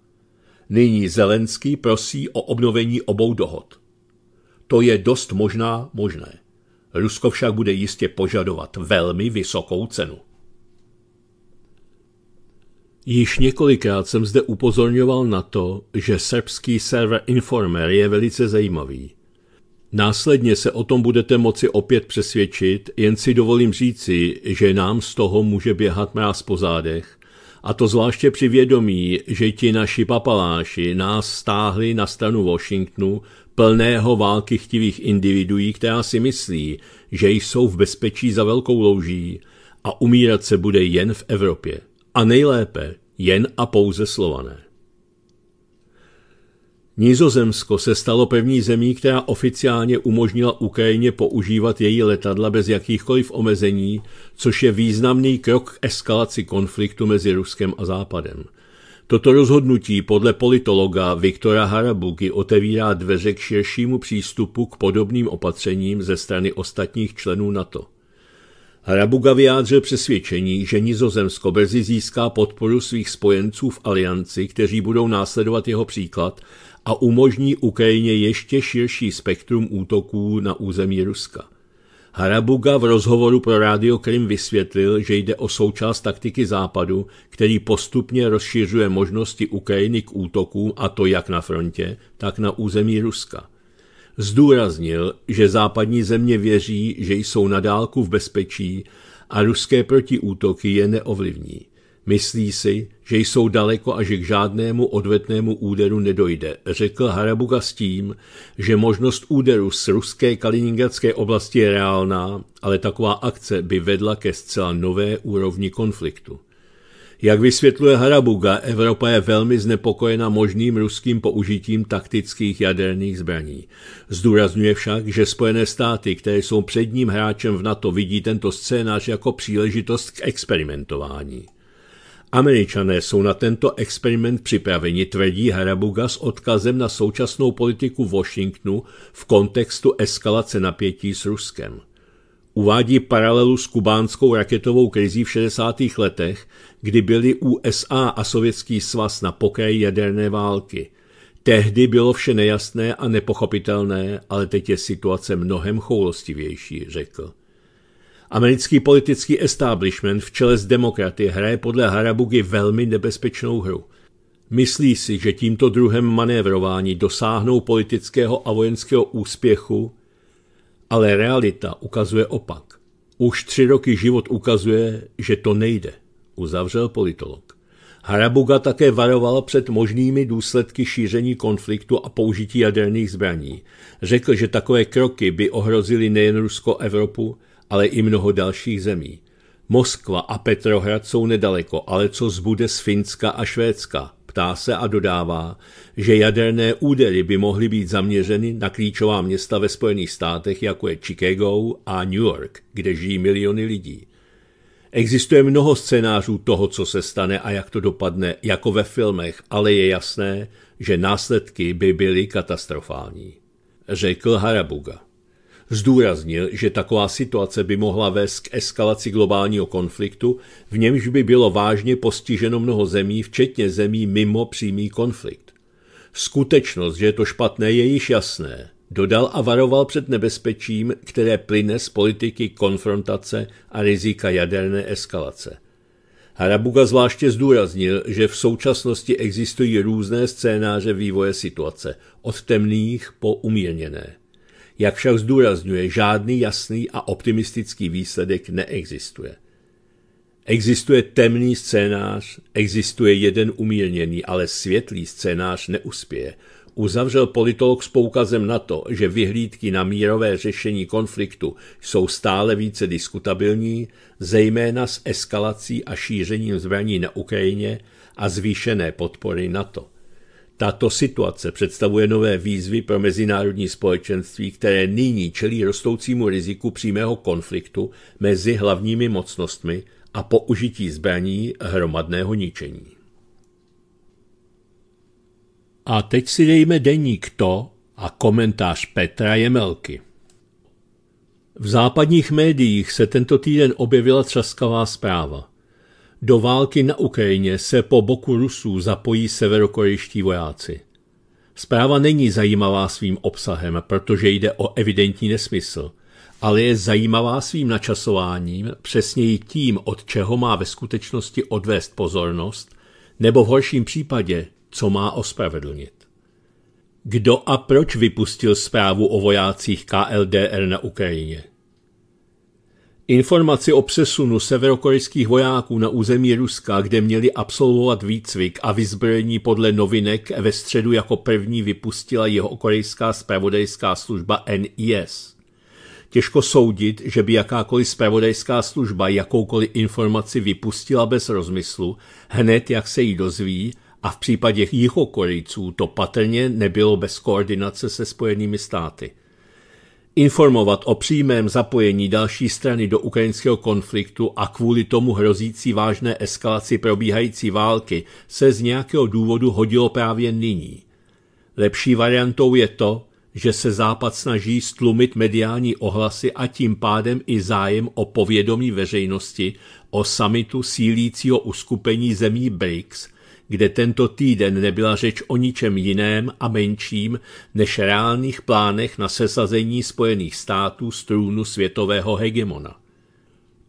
Nyní Zelenský prosí o obnovení obou dohod. To je dost možná možné. Rusko však bude jistě požadovat velmi vysokou cenu. Již několikrát jsem zde upozorňoval na to, že srbský server Informer je velice zajímavý. Následně se o tom budete moci opět přesvědčit, jen si dovolím říci, že nám z toho může běhat mráz po zádech, a to zvláště při vědomí, že ti naši papaláši nás stáhli na stranu Washingtonu plného války chtivých individuí, která si myslí, že jsou v bezpečí za velkou louží a umírat se bude jen v Evropě a nejlépe jen a pouze slované. Nizozemsko se stalo pevní zemí, která oficiálně umožnila Ukrajině používat její letadla bez jakýchkoliv omezení, což je významný krok k eskalaci konfliktu mezi Ruskem a Západem. Toto rozhodnutí podle politologa Viktora Harabuki otevírá dveře k širšímu přístupu k podobným opatřením ze strany ostatních členů NATO. Hrabuga vyjádřil přesvědčení, že Nizozemsko brzy získá podporu svých spojenců v alianci, kteří budou následovat jeho příklad a umožní Ukrajině ještě širší spektrum útoků na území Ruska. Harabuga v rozhovoru pro rádio Krim vysvětlil, že jde o součást taktiky Západu, který postupně rozšiřuje možnosti Ukrajiny k útokům, a to jak na frontě, tak na území Ruska. Zdůraznil, že západní země věří, že jsou na dálku v bezpečí a ruské protiútoky je neovlivní. Myslí si, že jsou daleko a že k žádnému odvetnému úderu nedojde, řekl Harabuga s tím, že možnost úderu z ruské kaliningradské oblasti je reálná, ale taková akce by vedla ke zcela nové úrovni konfliktu. Jak vysvětluje Harabuga, Evropa je velmi znepokojena možným ruským použitím taktických jaderných zbraní. Zdůrazňuje však, že Spojené státy, které jsou předním hráčem v NATO, vidí tento scénář jako příležitost k experimentování. Američané jsou na tento experiment připraveni, tvrdí Harabuga s odkazem na současnou politiku Washingtonu v kontextu eskalace napětí s Ruskem. Uvádí paralelu s kubánskou raketovou krizí v 60. letech, kdy byly USA a Sovětský svaz na pokraji jaderné války. Tehdy bylo vše nejasné a nepochopitelné, ale teď je situace mnohem choulostivější, řekl. Americký politický establishment v čele s demokraty hraje podle Harabugy velmi nebezpečnou hru. Myslí si, že tímto druhem manévrování dosáhnou politického a vojenského úspěchu ale realita ukazuje opak. Už tři roky život ukazuje, že to nejde, uzavřel politolog. Harabuga také varoval před možnými důsledky šíření konfliktu a použití jaderných zbraní. Řekl, že takové kroky by ohrozily nejen Rusko, Evropu, ale i mnoho dalších zemí. Moskva a Petrohrad jsou nedaleko, ale co zbude z Finska a Švédska? Ptá se a dodává, že jaderné údery by mohly být zaměřeny na klíčová města ve Spojených státech, jako je Chicago a New York, kde žijí miliony lidí. Existuje mnoho scénářů toho, co se stane a jak to dopadne, jako ve filmech, ale je jasné, že následky by byly katastrofální, řekl Harabuga. Zdůraznil, že taková situace by mohla vést k eskalaci globálního konfliktu, v němž by bylo vážně postiženo mnoho zemí, včetně zemí mimo přímý konflikt. Skutečnost, že je to špatné, je již jasné, dodal a varoval před nebezpečím, které plyne z politiky konfrontace a rizika jaderné eskalace. Harabuga zvláště zdůraznil, že v současnosti existují různé scénáře vývoje situace, od temných po umírněné. Jak však zdůrazňuje, žádný jasný a optimistický výsledek neexistuje. Existuje temný scénář, existuje jeden umírněný, ale světlý scénář neuspěje. Uzavřel politolog s poukazem na to, že vyhlídky na mírové řešení konfliktu jsou stále více diskutabilní, zejména s eskalací a šířením zbraní na Ukrajině a zvýšené podpory NATO. Tato situace představuje nové výzvy pro mezinárodní společenství, které nyní čelí rostoucímu riziku přímého konfliktu mezi hlavními mocnostmi a použití zbraní hromadného ničení. A teď si dejme deník to a komentář Petra Jemelky. V západních médiích se tento týden objevila třaskavá zpráva. Do války na Ukrajině se po boku Rusů zapojí severokorejští vojáci. Zpráva není zajímavá svým obsahem, protože jde o evidentní nesmysl, ale je zajímavá svým načasováním, přesněji tím, od čeho má ve skutečnosti odvést pozornost, nebo v horším případě, co má ospravedlnit. Kdo a proč vypustil zprávu o vojácích KLDR na Ukrajině? Informaci o přesunu severokorejských vojáků na území Ruska, kde měli absolvovat výcvik a vyzbrojení podle novinek ve středu jako první vypustila jeho korejská spravodajská služba NIS. Těžko soudit, že by jakákoliv spravodajská služba jakoukoliv informaci vypustila bez rozmyslu, hned jak se jí dozví, a v případě Jihokorejců to patrně nebylo bez koordinace se Spojenými státy informovat o přímém zapojení další strany do ukrajinského konfliktu a kvůli tomu hrozící vážné eskalaci probíhající války se z nějakého důvodu hodilo právě nyní. Lepší variantou je to, že se Západ snaží stlumit mediální ohlasy a tím pádem i zájem o povědomí veřejnosti o samitu sílícího uskupení zemí BRICS – kde tento týden nebyla řeč o ničem jiném a menším než reálných plánech na sesazení Spojených států z trůnu světového hegemona.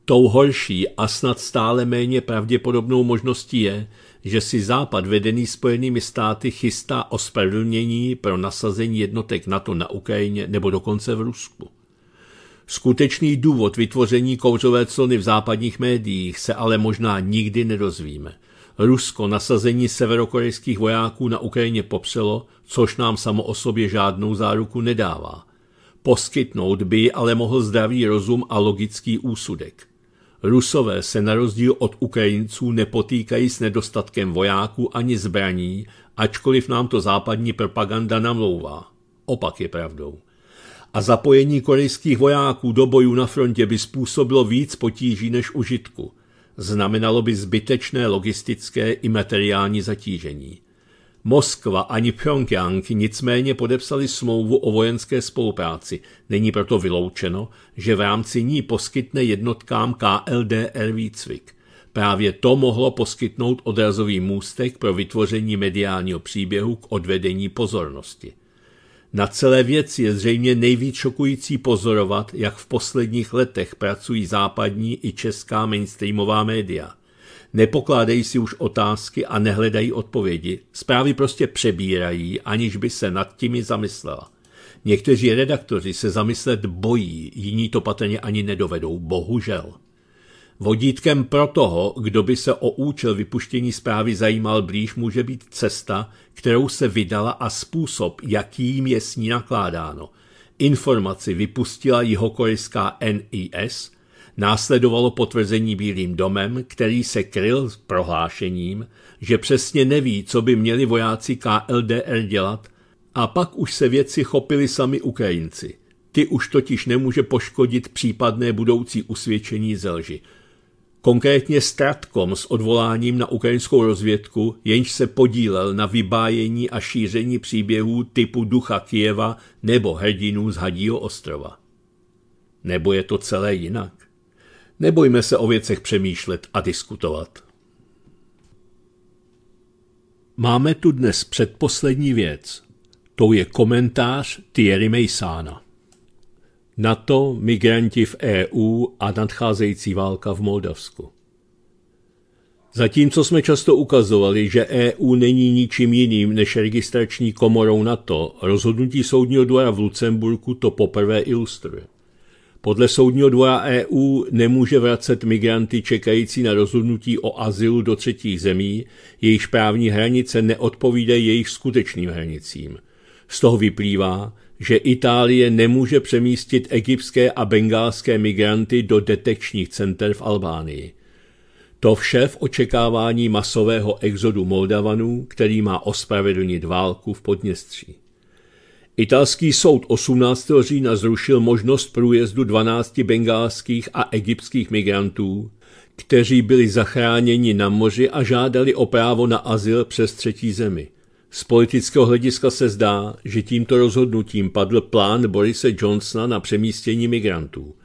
Tou horší a snad stále méně pravděpodobnou možností je, že si Západ vedený Spojenými státy chystá ospravedlnění pro nasazení jednotek NATO na Ukrajině nebo dokonce v Rusku. Skutečný důvod vytvoření kouřové clony v západních médiích se ale možná nikdy nedozvíme – Rusko nasazení severokorejských vojáků na Ukrajině popřelo, což nám samo o sobě žádnou záruku nedává. Poskytnout by ale mohl zdravý rozum a logický úsudek. Rusové se na rozdíl od Ukrajinců nepotýkají s nedostatkem vojáků ani zbraní, ačkoliv nám to západní propaganda namlouvá. Opak je pravdou. A zapojení korejských vojáků do bojů na frontě by způsobilo víc potíží než užitku – znamenalo by zbytečné logistické i materiální zatížení. Moskva ani Pyongyang nicméně podepsali smlouvu o vojenské spolupráci. Není proto vyloučeno, že v rámci ní poskytne jednotkám KLDR výcvik. Právě to mohlo poskytnout odrazový můstek pro vytvoření mediálního příběhu k odvedení pozornosti. Na celé věci je zřejmě nejvíc šokující pozorovat, jak v posledních letech pracují západní i česká mainstreamová média. Nepokládají si už otázky a nehledají odpovědi. Zprávy prostě přebírají, aniž by se nad těmi zamyslela. Někteří redaktoři se zamyslet bojí, jiní to patrně ani nedovedou, bohužel. Vodítkem pro toho, kdo by se o účel vypuštění zprávy zajímal blíž, může být cesta, kterou se vydala a způsob, jakým je s ní nakládáno. Informaci vypustila jihokorejská NIS, následovalo potvrzení Bílým domem, který se kryl s prohlášením, že přesně neví, co by měli vojáci KLDR dělat, a pak už se věci chopili sami Ukrajinci. Ty už totiž nemůže poškodit případné budoucí usvědčení ze lži konkrétně Stratkom s odvoláním na ukrajinskou rozvědku, jenž se podílel na vybájení a šíření příběhů typu ducha Kijeva nebo hrdinů z Hadího ostrova. Nebo je to celé jinak? Nebojme se o věcech přemýšlet a diskutovat. Máme tu dnes předposlední věc. Tou je komentář Thierry Mejsána. NATO, migranti v EU a nadcházející válka v Moldavsku. Zatímco jsme často ukazovali, že EU není ničím jiným než registrační komorou NATO, rozhodnutí soudního dvora v Lucemburku to poprvé ilustruje. Podle soudního dvora EU nemůže vracet migranty čekající na rozhodnutí o azylu do třetích zemí, jejichž právní hranice neodpovídají jejich skutečným hranicím. Z toho vyplývá, že Itálie nemůže přemístit egyptské a bengálské migranty do detekčních center v Albánii. To vše v očekávání masového exodu Moldavanů, který má ospravedlnit válku v Podněstří. Italský soud 18. října zrušil možnost průjezdu 12 bengálských a egyptských migrantů, kteří byli zachráněni na moři a žádali o právo na azyl přes třetí zemi – z politického hlediska se zdá, že tímto rozhodnutím padl plán Borise Johnsona na přemístění migrantů.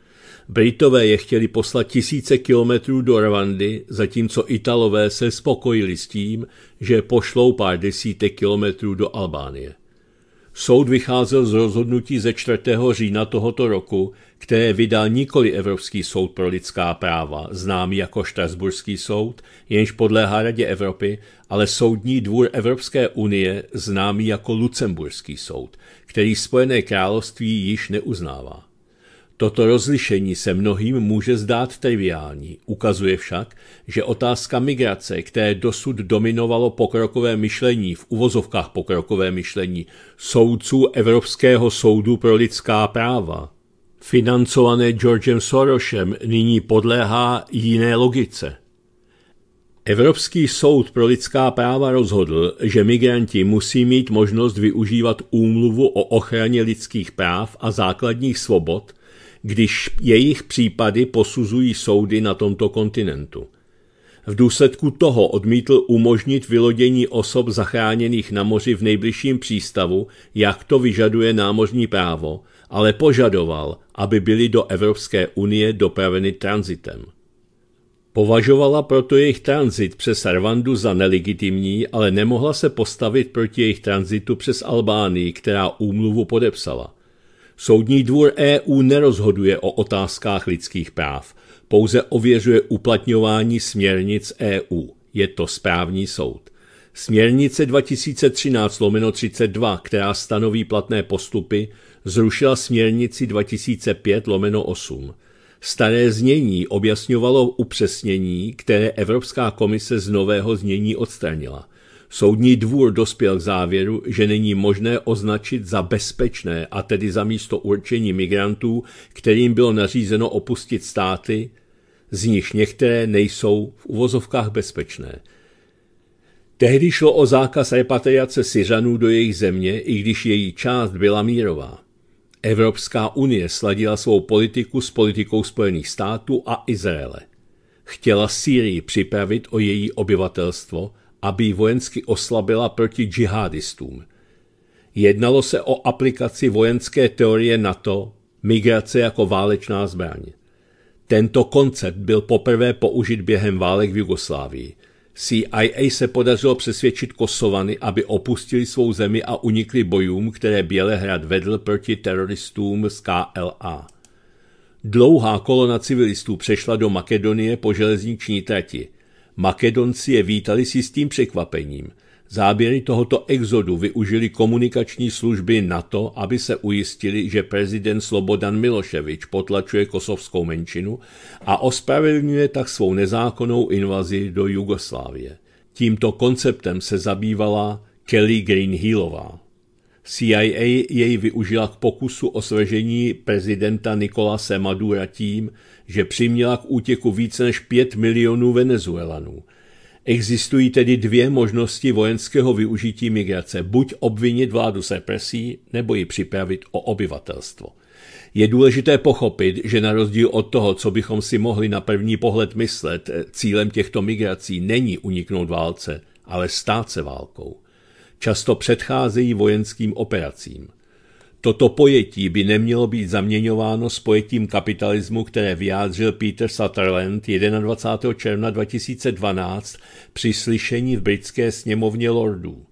Britové je chtěli poslat tisíce kilometrů do Rwandy, zatímco Italové se spokojili s tím, že pošlou pár desítek kilometrů do Albánie. Soud vycházel z rozhodnutí ze 4. října tohoto roku, které vydal nikoli Evropský soud pro lidská práva, známý jako Štrasburský soud, jenž podléhá Radě Evropy, ale Soudní dvůr Evropské unie, známý jako Lucemburský soud, který Spojené království již neuznává. Toto rozlišení se mnohým může zdát triviální, ukazuje však, že otázka migrace, které dosud dominovalo pokrokové myšlení, v uvozovkách pokrokové myšlení, soudců Evropského soudu pro lidská práva, financované Georgem Sorosem, nyní podléhá jiné logice. Evropský soud pro lidská práva rozhodl, že migranti musí mít možnost využívat úmluvu o ochraně lidských práv a základních svobod, když jejich případy posuzují soudy na tomto kontinentu. V důsledku toho odmítl umožnit vylodění osob zachráněných na moři v nejbližším přístavu, jak to vyžaduje námořní právo, ale požadoval, aby byly do Evropské unie dopraveny tranzitem. Považovala proto jejich tranzit přes Rwandu za nelegitimní, ale nemohla se postavit proti jejich tranzitu přes Albánii, která úmluvu podepsala. Soudní dvůr EU nerozhoduje o otázkách lidských práv, pouze ověřuje uplatňování směrnic EU. Je to správní soud. Směrnice 2013 32, která stanoví platné postupy, zrušila směrnici 2005 lomeno 8. Staré znění objasňovalo upřesnění, které Evropská komise z nového znění odstranila. Soudní dvůr dospěl k závěru, že není možné označit za bezpečné a tedy za místo určení migrantů, kterým bylo nařízeno opustit státy, z nich některé nejsou v uvozovkách bezpečné. Tehdy šlo o zákaz repatriace Syřanů do jejich země, i když její část byla mírová. Evropská unie sladila svou politiku s politikou Spojených států a Izraele. Chtěla Sýrii připravit o její obyvatelstvo, aby ji vojensky oslabila proti džihadistům. Jednalo se o aplikaci vojenské teorie NATO, migrace jako válečná zbraň. Tento koncept byl poprvé použit během válek v Jugoslávii – CIA se podařilo přesvědčit Kosovany, aby opustili svou zemi a unikli bojům, které Bělehrad vedl proti teroristům z KLA. Dlouhá kolona civilistů přešla do Makedonie po železniční trati. Makedonci je vítali si s tím překvapením – Záběry tohoto exodu využili komunikační služby NATO, aby se ujistili, že prezident Slobodan Miloševič potlačuje kosovskou menšinu a ospravedlňuje tak svou nezákonnou invazi do Jugoslávie. Tímto konceptem se zabývala Kelly Greenhillová. CIA jej využila k pokusu o svržení prezidenta Nikola Madura tím, že přiměla k útěku více než 5 milionů Venezuelanů – Existují tedy dvě možnosti vojenského využití migrace, buď obvinit vládu z represí, nebo ji připravit o obyvatelstvo. Je důležité pochopit, že na rozdíl od toho, co bychom si mohli na první pohled myslet, cílem těchto migrací není uniknout válce, ale stát se válkou. Často předcházejí vojenským operacím. Toto pojetí by nemělo být zaměňováno s pojetím kapitalismu, které vyjádřil Peter Sutherland 21. června 2012 při slyšení v britské sněmovně lordů.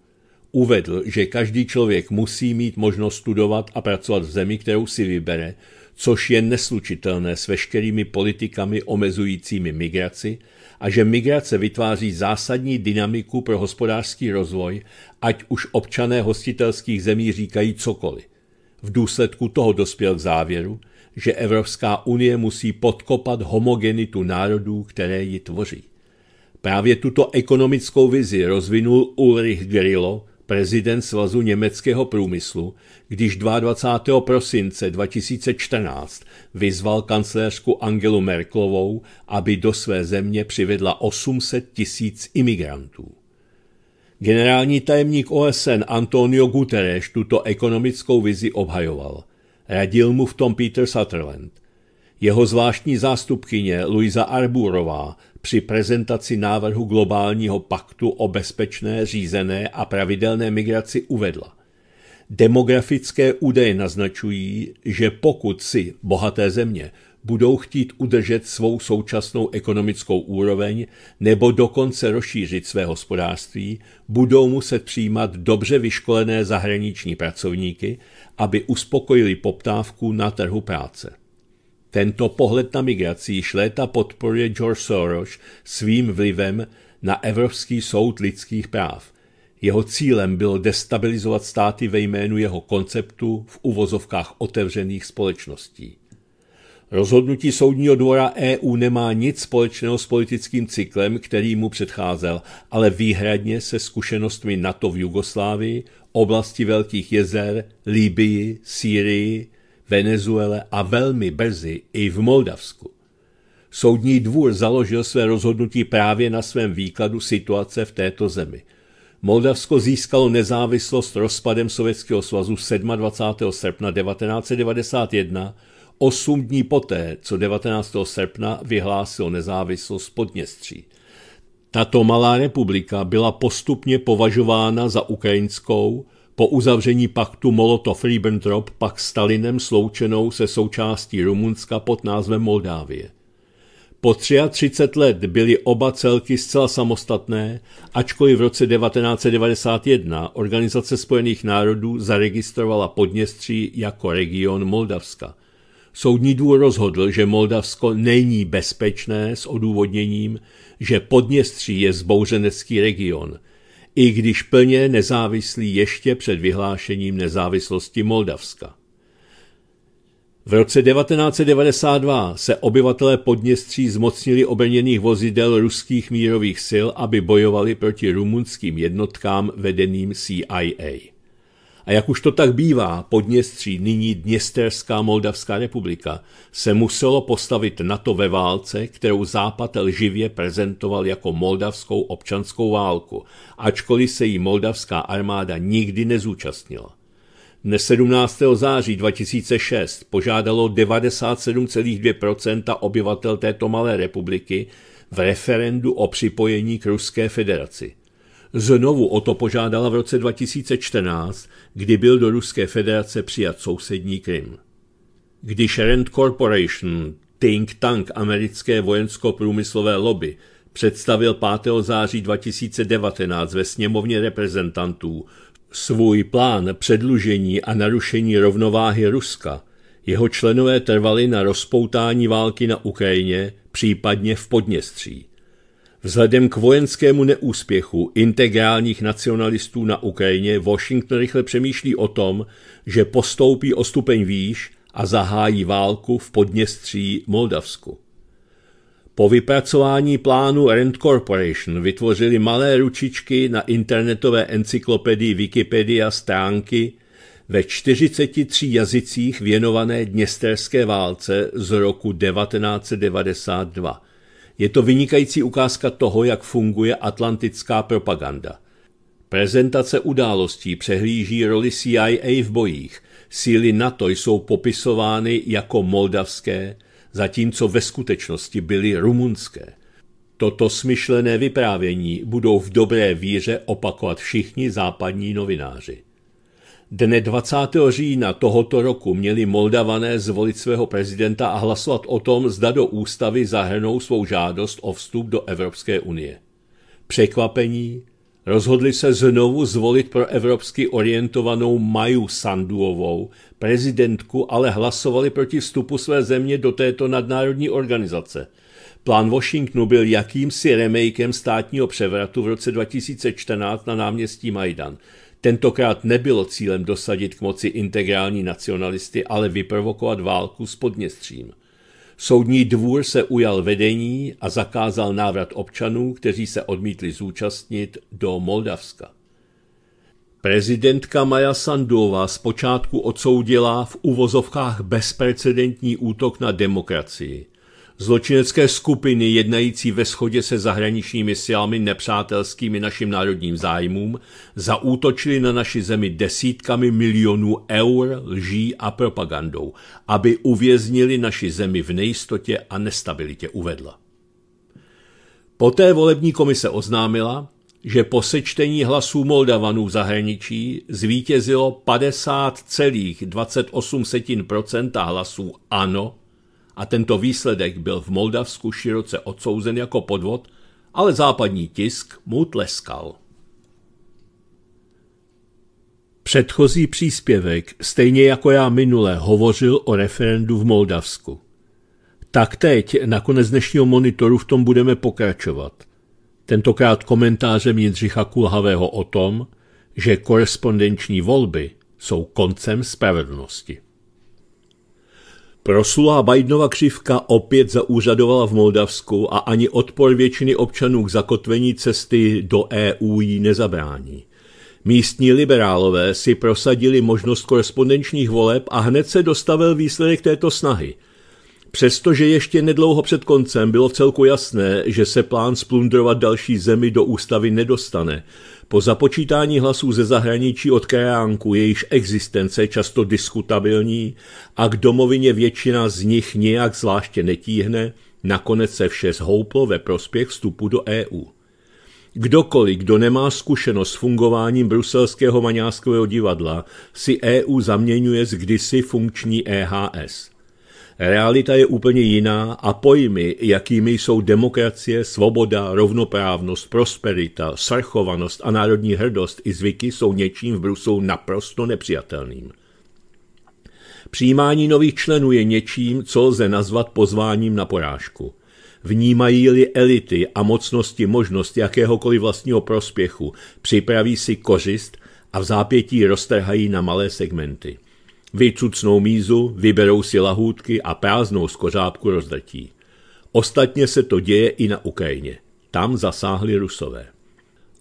Uvedl, že každý člověk musí mít možnost studovat a pracovat v zemi, kterou si vybere, což je neslučitelné s veškerými politikami omezujícími migraci a že migrace vytváří zásadní dynamiku pro hospodářský rozvoj, ať už občané hostitelských zemí říkají cokoliv. V důsledku toho dospěl k závěru, že Evropská unie musí podkopat homogenitu národů, které ji tvoří. Právě tuto ekonomickou vizi rozvinul Ulrich Grillo, prezident Svazu německého průmyslu, když 22. prosince 2014 vyzval kancléřku Angelu Merklovou, aby do své země přivedla 800 tisíc imigrantů. Generální tajemník OSN Antonio Guterres tuto ekonomickou vizi obhajoval. Radil mu v tom Peter Sutherland. Jeho zvláštní zástupkyně Luisa Arbúrová při prezentaci návrhu globálního paktu o bezpečné, řízené a pravidelné migraci uvedla. Demografické údaje naznačují, že pokud si bohaté země budou chtít udržet svou současnou ekonomickou úroveň nebo dokonce rozšířit své hospodářství, budou muset přijímat dobře vyškolené zahraniční pracovníky, aby uspokojili poptávku na trhu práce. Tento pohled na migraci již léta podporuje George Soros svým vlivem na Evropský soud lidských práv. Jeho cílem bylo destabilizovat státy ve jménu jeho konceptu v uvozovkách otevřených společností. Rozhodnutí soudního dvora EU nemá nic společného s politickým cyklem, který mu předcházel, ale výhradně se zkušenostmi NATO v Jugoslávii, oblasti Velkých jezer, Libii, Sýrii, Venezuele a velmi brzy i v Moldavsku. Soudní dvůr založil své rozhodnutí právě na svém výkladu situace v této zemi. Moldavsko získalo nezávislost rozpadem Sovětského svazu 27. srpna 1991 osm dní poté, co 19. srpna vyhlásil nezávislost Podněstří. Tato malá republika byla postupně považována za ukrajinskou, po uzavření paktu Molotov-Ribbentrop pak Stalinem sloučenou se součástí Rumunska pod názvem Moldávie. Po 33 let byly oba celky zcela samostatné, ačkoliv v roce 1991 Organizace spojených národů zaregistrovala Podněstří jako region Moldavska. Soudní dvůr rozhodl, že Moldavsko není bezpečné s odůvodněním, že Podněstří je zbouřenecký region, i když plně nezávislý ještě před vyhlášením nezávislosti Moldavska. V roce 1992 se obyvatelé Podněstří zmocnili obrněných vozidel ruských mírových sil, aby bojovali proti rumunským jednotkám vedeným CIA. A jak už to tak bývá, Podněstří, nyní Dněsterská Moldavská republika, se muselo postavit na to ve válce, kterou Západ lživě prezentoval jako moldavskou občanskou válku, ačkoliv se jí moldavská armáda nikdy nezúčastnila. Dne 17. září 2006 požádalo 97,2 obyvatel této malé republiky v referendu o připojení k Ruské federaci – Znovu o to požádala v roce 2014, kdy byl do Ruské federace přijat sousední Krym. Když Rand Corporation, think tank americké vojensko-průmyslové lobby, představil 5. září 2019 ve sněmovně reprezentantů svůj plán předlužení a narušení rovnováhy Ruska, jeho členové trvali na rozpoutání války na Ukrajině, případně v Podněstří. Vzhledem k vojenskému neúspěchu integrálních nacionalistů na Ukrajině Washington rychle přemýšlí o tom, že postoupí o stupeň výš a zahájí válku v Podněstří Moldavsku. Po vypracování plánu Rent Corporation vytvořili malé ručičky na internetové encyklopedii Wikipedia stránky ve 43 jazycích věnované dněsterské válce z roku 1992 je to vynikající ukázka toho, jak funguje atlantická propaganda. Prezentace událostí přehlíží roli CIA v bojích. Síly NATO jsou popisovány jako moldavské, zatímco ve skutečnosti byly rumunské. Toto smyšlené vyprávění budou v dobré víře opakovat všichni západní novináři. Dne 20. října tohoto roku měli Moldavané zvolit svého prezidenta a hlasovat o tom, zda do ústavy zahrnou svou žádost o vstup do Evropské unie. Překvapení, rozhodli se znovu zvolit pro evropsky orientovanou Maju Sanduovou, prezidentku, ale hlasovali proti vstupu své země do této nadnárodní organizace. Plán Washingtonu byl jakýmsi remakem státního převratu v roce 2014 na náměstí Majdan – Tentokrát nebylo cílem dosadit k moci integrální nacionalisty, ale vyprovokovat válku s Podněstřím. Soudní dvůr se ujal vedení a zakázal návrat občanů, kteří se odmítli zúčastnit do Moldavska. Prezidentka Maja Sandová zpočátku odsoudila v uvozovkách bezprecedentní útok na demokracii – Zločinecké skupiny jednající ve shodě se zahraničními silami nepřátelskými našim národním zájmům zaútočili na naši zemi desítkami milionů eur lží a propagandou, aby uvěznili naši zemi v nejistotě a nestabilitě uvedla. Poté volební komise oznámila, že po sečtení hlasů Moldavanů v zahraničí zvítězilo 50,28% hlasů ANO a tento výsledek byl v Moldavsku široce odsouzen jako podvod, ale západní tisk mu tleskal. Předchozí příspěvek, stejně jako já minule, hovořil o referendu v Moldavsku. Tak teď, na konec dnešního monitoru, v tom budeme pokračovat. Tentokrát komentářem Jindřicha Kulhavého o tom, že korespondenční volby jsou koncem spravedlnosti. Proslulá Bidenova křivka opět zaúřadovala v Moldavsku a ani odpor většiny občanů k zakotvení cesty do EU jí nezabrání. Místní liberálové si prosadili možnost korespondenčních voleb a hned se dostavil výsledek této snahy. Přestože ještě nedlouho před koncem bylo celku jasné, že se plán splundrovat další zemi do ústavy nedostane, po započítání hlasů ze zahraničí od je již existence často diskutabilní a k domovině většina z nich nijak zvláště netíhne, nakonec se vše zhouplo ve prospěch vstupu do EU. Kdokoliv, kdo nemá zkušenost s fungováním bruselského maňářského divadla, si EU zaměňuje s kdysi funkční EHS. Realita je úplně jiná a pojmy, jakými jsou demokracie, svoboda, rovnoprávnost, prosperita, srchovanost a národní hrdost i zvyky, jsou něčím v Brusu naprosto nepřijatelným. Přijímání nových členů je něčím, co lze nazvat pozváním na porážku. Vnímají-li elity a mocnosti možnost jakéhokoliv vlastního prospěchu, připraví si kořist a v zápětí roztrhají na malé segmenty vycucnou mízu, vyberou si lahůdky a prázdnou skořápku rozdrtí. Ostatně se to děje i na Ukrajině. Tam zasáhli Rusové.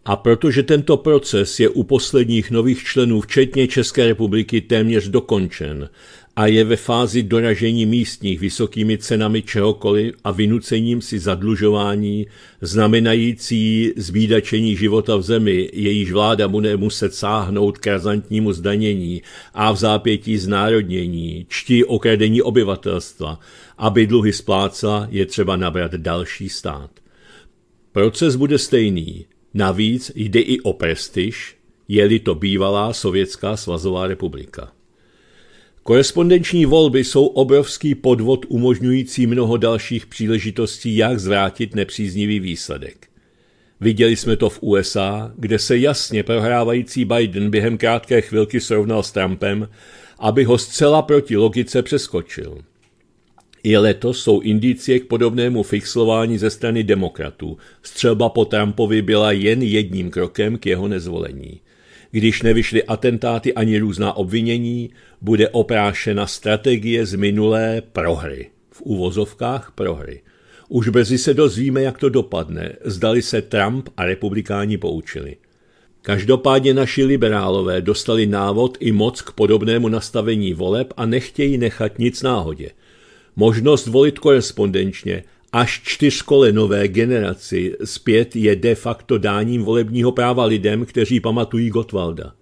A protože tento proces je u posledních nových členů, včetně České republiky, téměř dokončen, a je ve fázi doražení místních vysokými cenami čehokoliv a vynucením si zadlužování, znamenající zbídačení života v zemi, jejíž vláda bude muset sáhnout k razantnímu zdanění a v zápětí znárodnění, čtí okradení obyvatelstva, aby dluhy splácela, je třeba nabrat další stát. Proces bude stejný, navíc jde i o prestiž, je-li to bývalá sovětská svazová republika. Korespondenční volby jsou obrovský podvod umožňující mnoho dalších příležitostí, jak zvrátit nepříznivý výsledek. Viděli jsme to v USA, kde se jasně prohrávající Biden během krátké chvilky srovnal s Trumpem, aby ho zcela proti logice přeskočil. I letos jsou indicie k podobnému fixlování ze strany demokratů. Střelba po Trumpovi byla jen jedním krokem k jeho nezvolení. Když nevyšly atentáty ani různá obvinění, bude oprášena strategie z minulé prohry. V uvozovkách prohry. Už brzy se dozvíme, jak to dopadne. Zdali se Trump a republikáni poučili. Každopádně naši liberálové dostali návod i moc k podobnému nastavení voleb a nechtějí nechat nic náhodě. Možnost volit korespondenčně až čtyřkolenové generaci zpět je de facto dáním volebního práva lidem, kteří pamatují Gotwalda.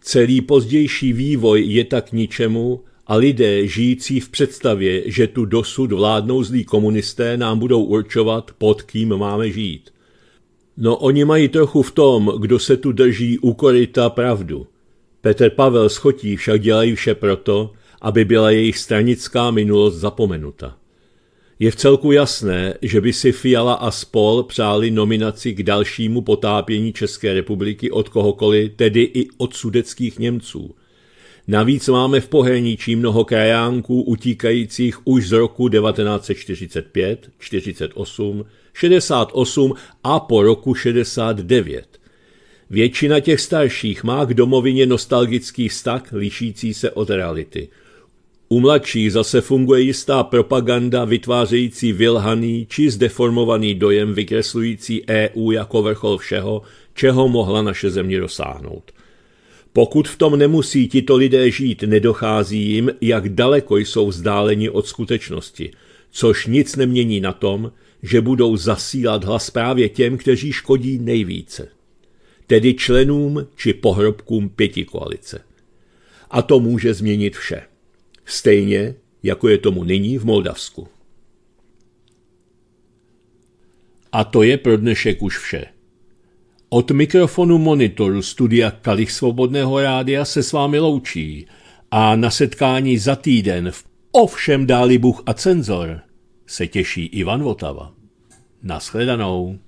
Celý pozdější vývoj je tak ničemu a lidé žijící v představě, že tu dosud vládnou zlí komunisté, nám budou určovat, pod kým máme žít. No oni mají trochu v tom, kdo se tu drží u koryta pravdu. Petr Pavel schotí však dělají vše proto, aby byla jejich stranická minulost zapomenuta. Je v celku jasné, že by si Fiala a spol přáli nominaci k dalšímu potápění České republiky od kohokoliv, tedy i od sudeckých Němců. Navíc máme v pohraničí mnoho krajánků utíkajících už z roku 1945, 48, 68 a po roku 69. Většina těch starších má k domovině nostalgický vztah, lišící se od reality – u mladších zase funguje jistá propaganda vytvářející vylhaný či zdeformovaný dojem vykreslující EU jako vrchol všeho, čeho mohla naše země dosáhnout. Pokud v tom nemusí tito lidé žít, nedochází jim, jak daleko jsou vzdáleni od skutečnosti, což nic nemění na tom, že budou zasílat hlas právě těm, kteří škodí nejvíce, tedy členům či pohrobkům pěti koalice. A to může změnit vše stejně jako je tomu nyní v Moldavsku. A to je pro dnešek už vše. Od mikrofonu monitoru studia Kalich Svobodného rádia se s vámi loučí a na setkání za týden v Ovšem dáli Bůh a cenzor se těší Ivan Votava. Naschledanou.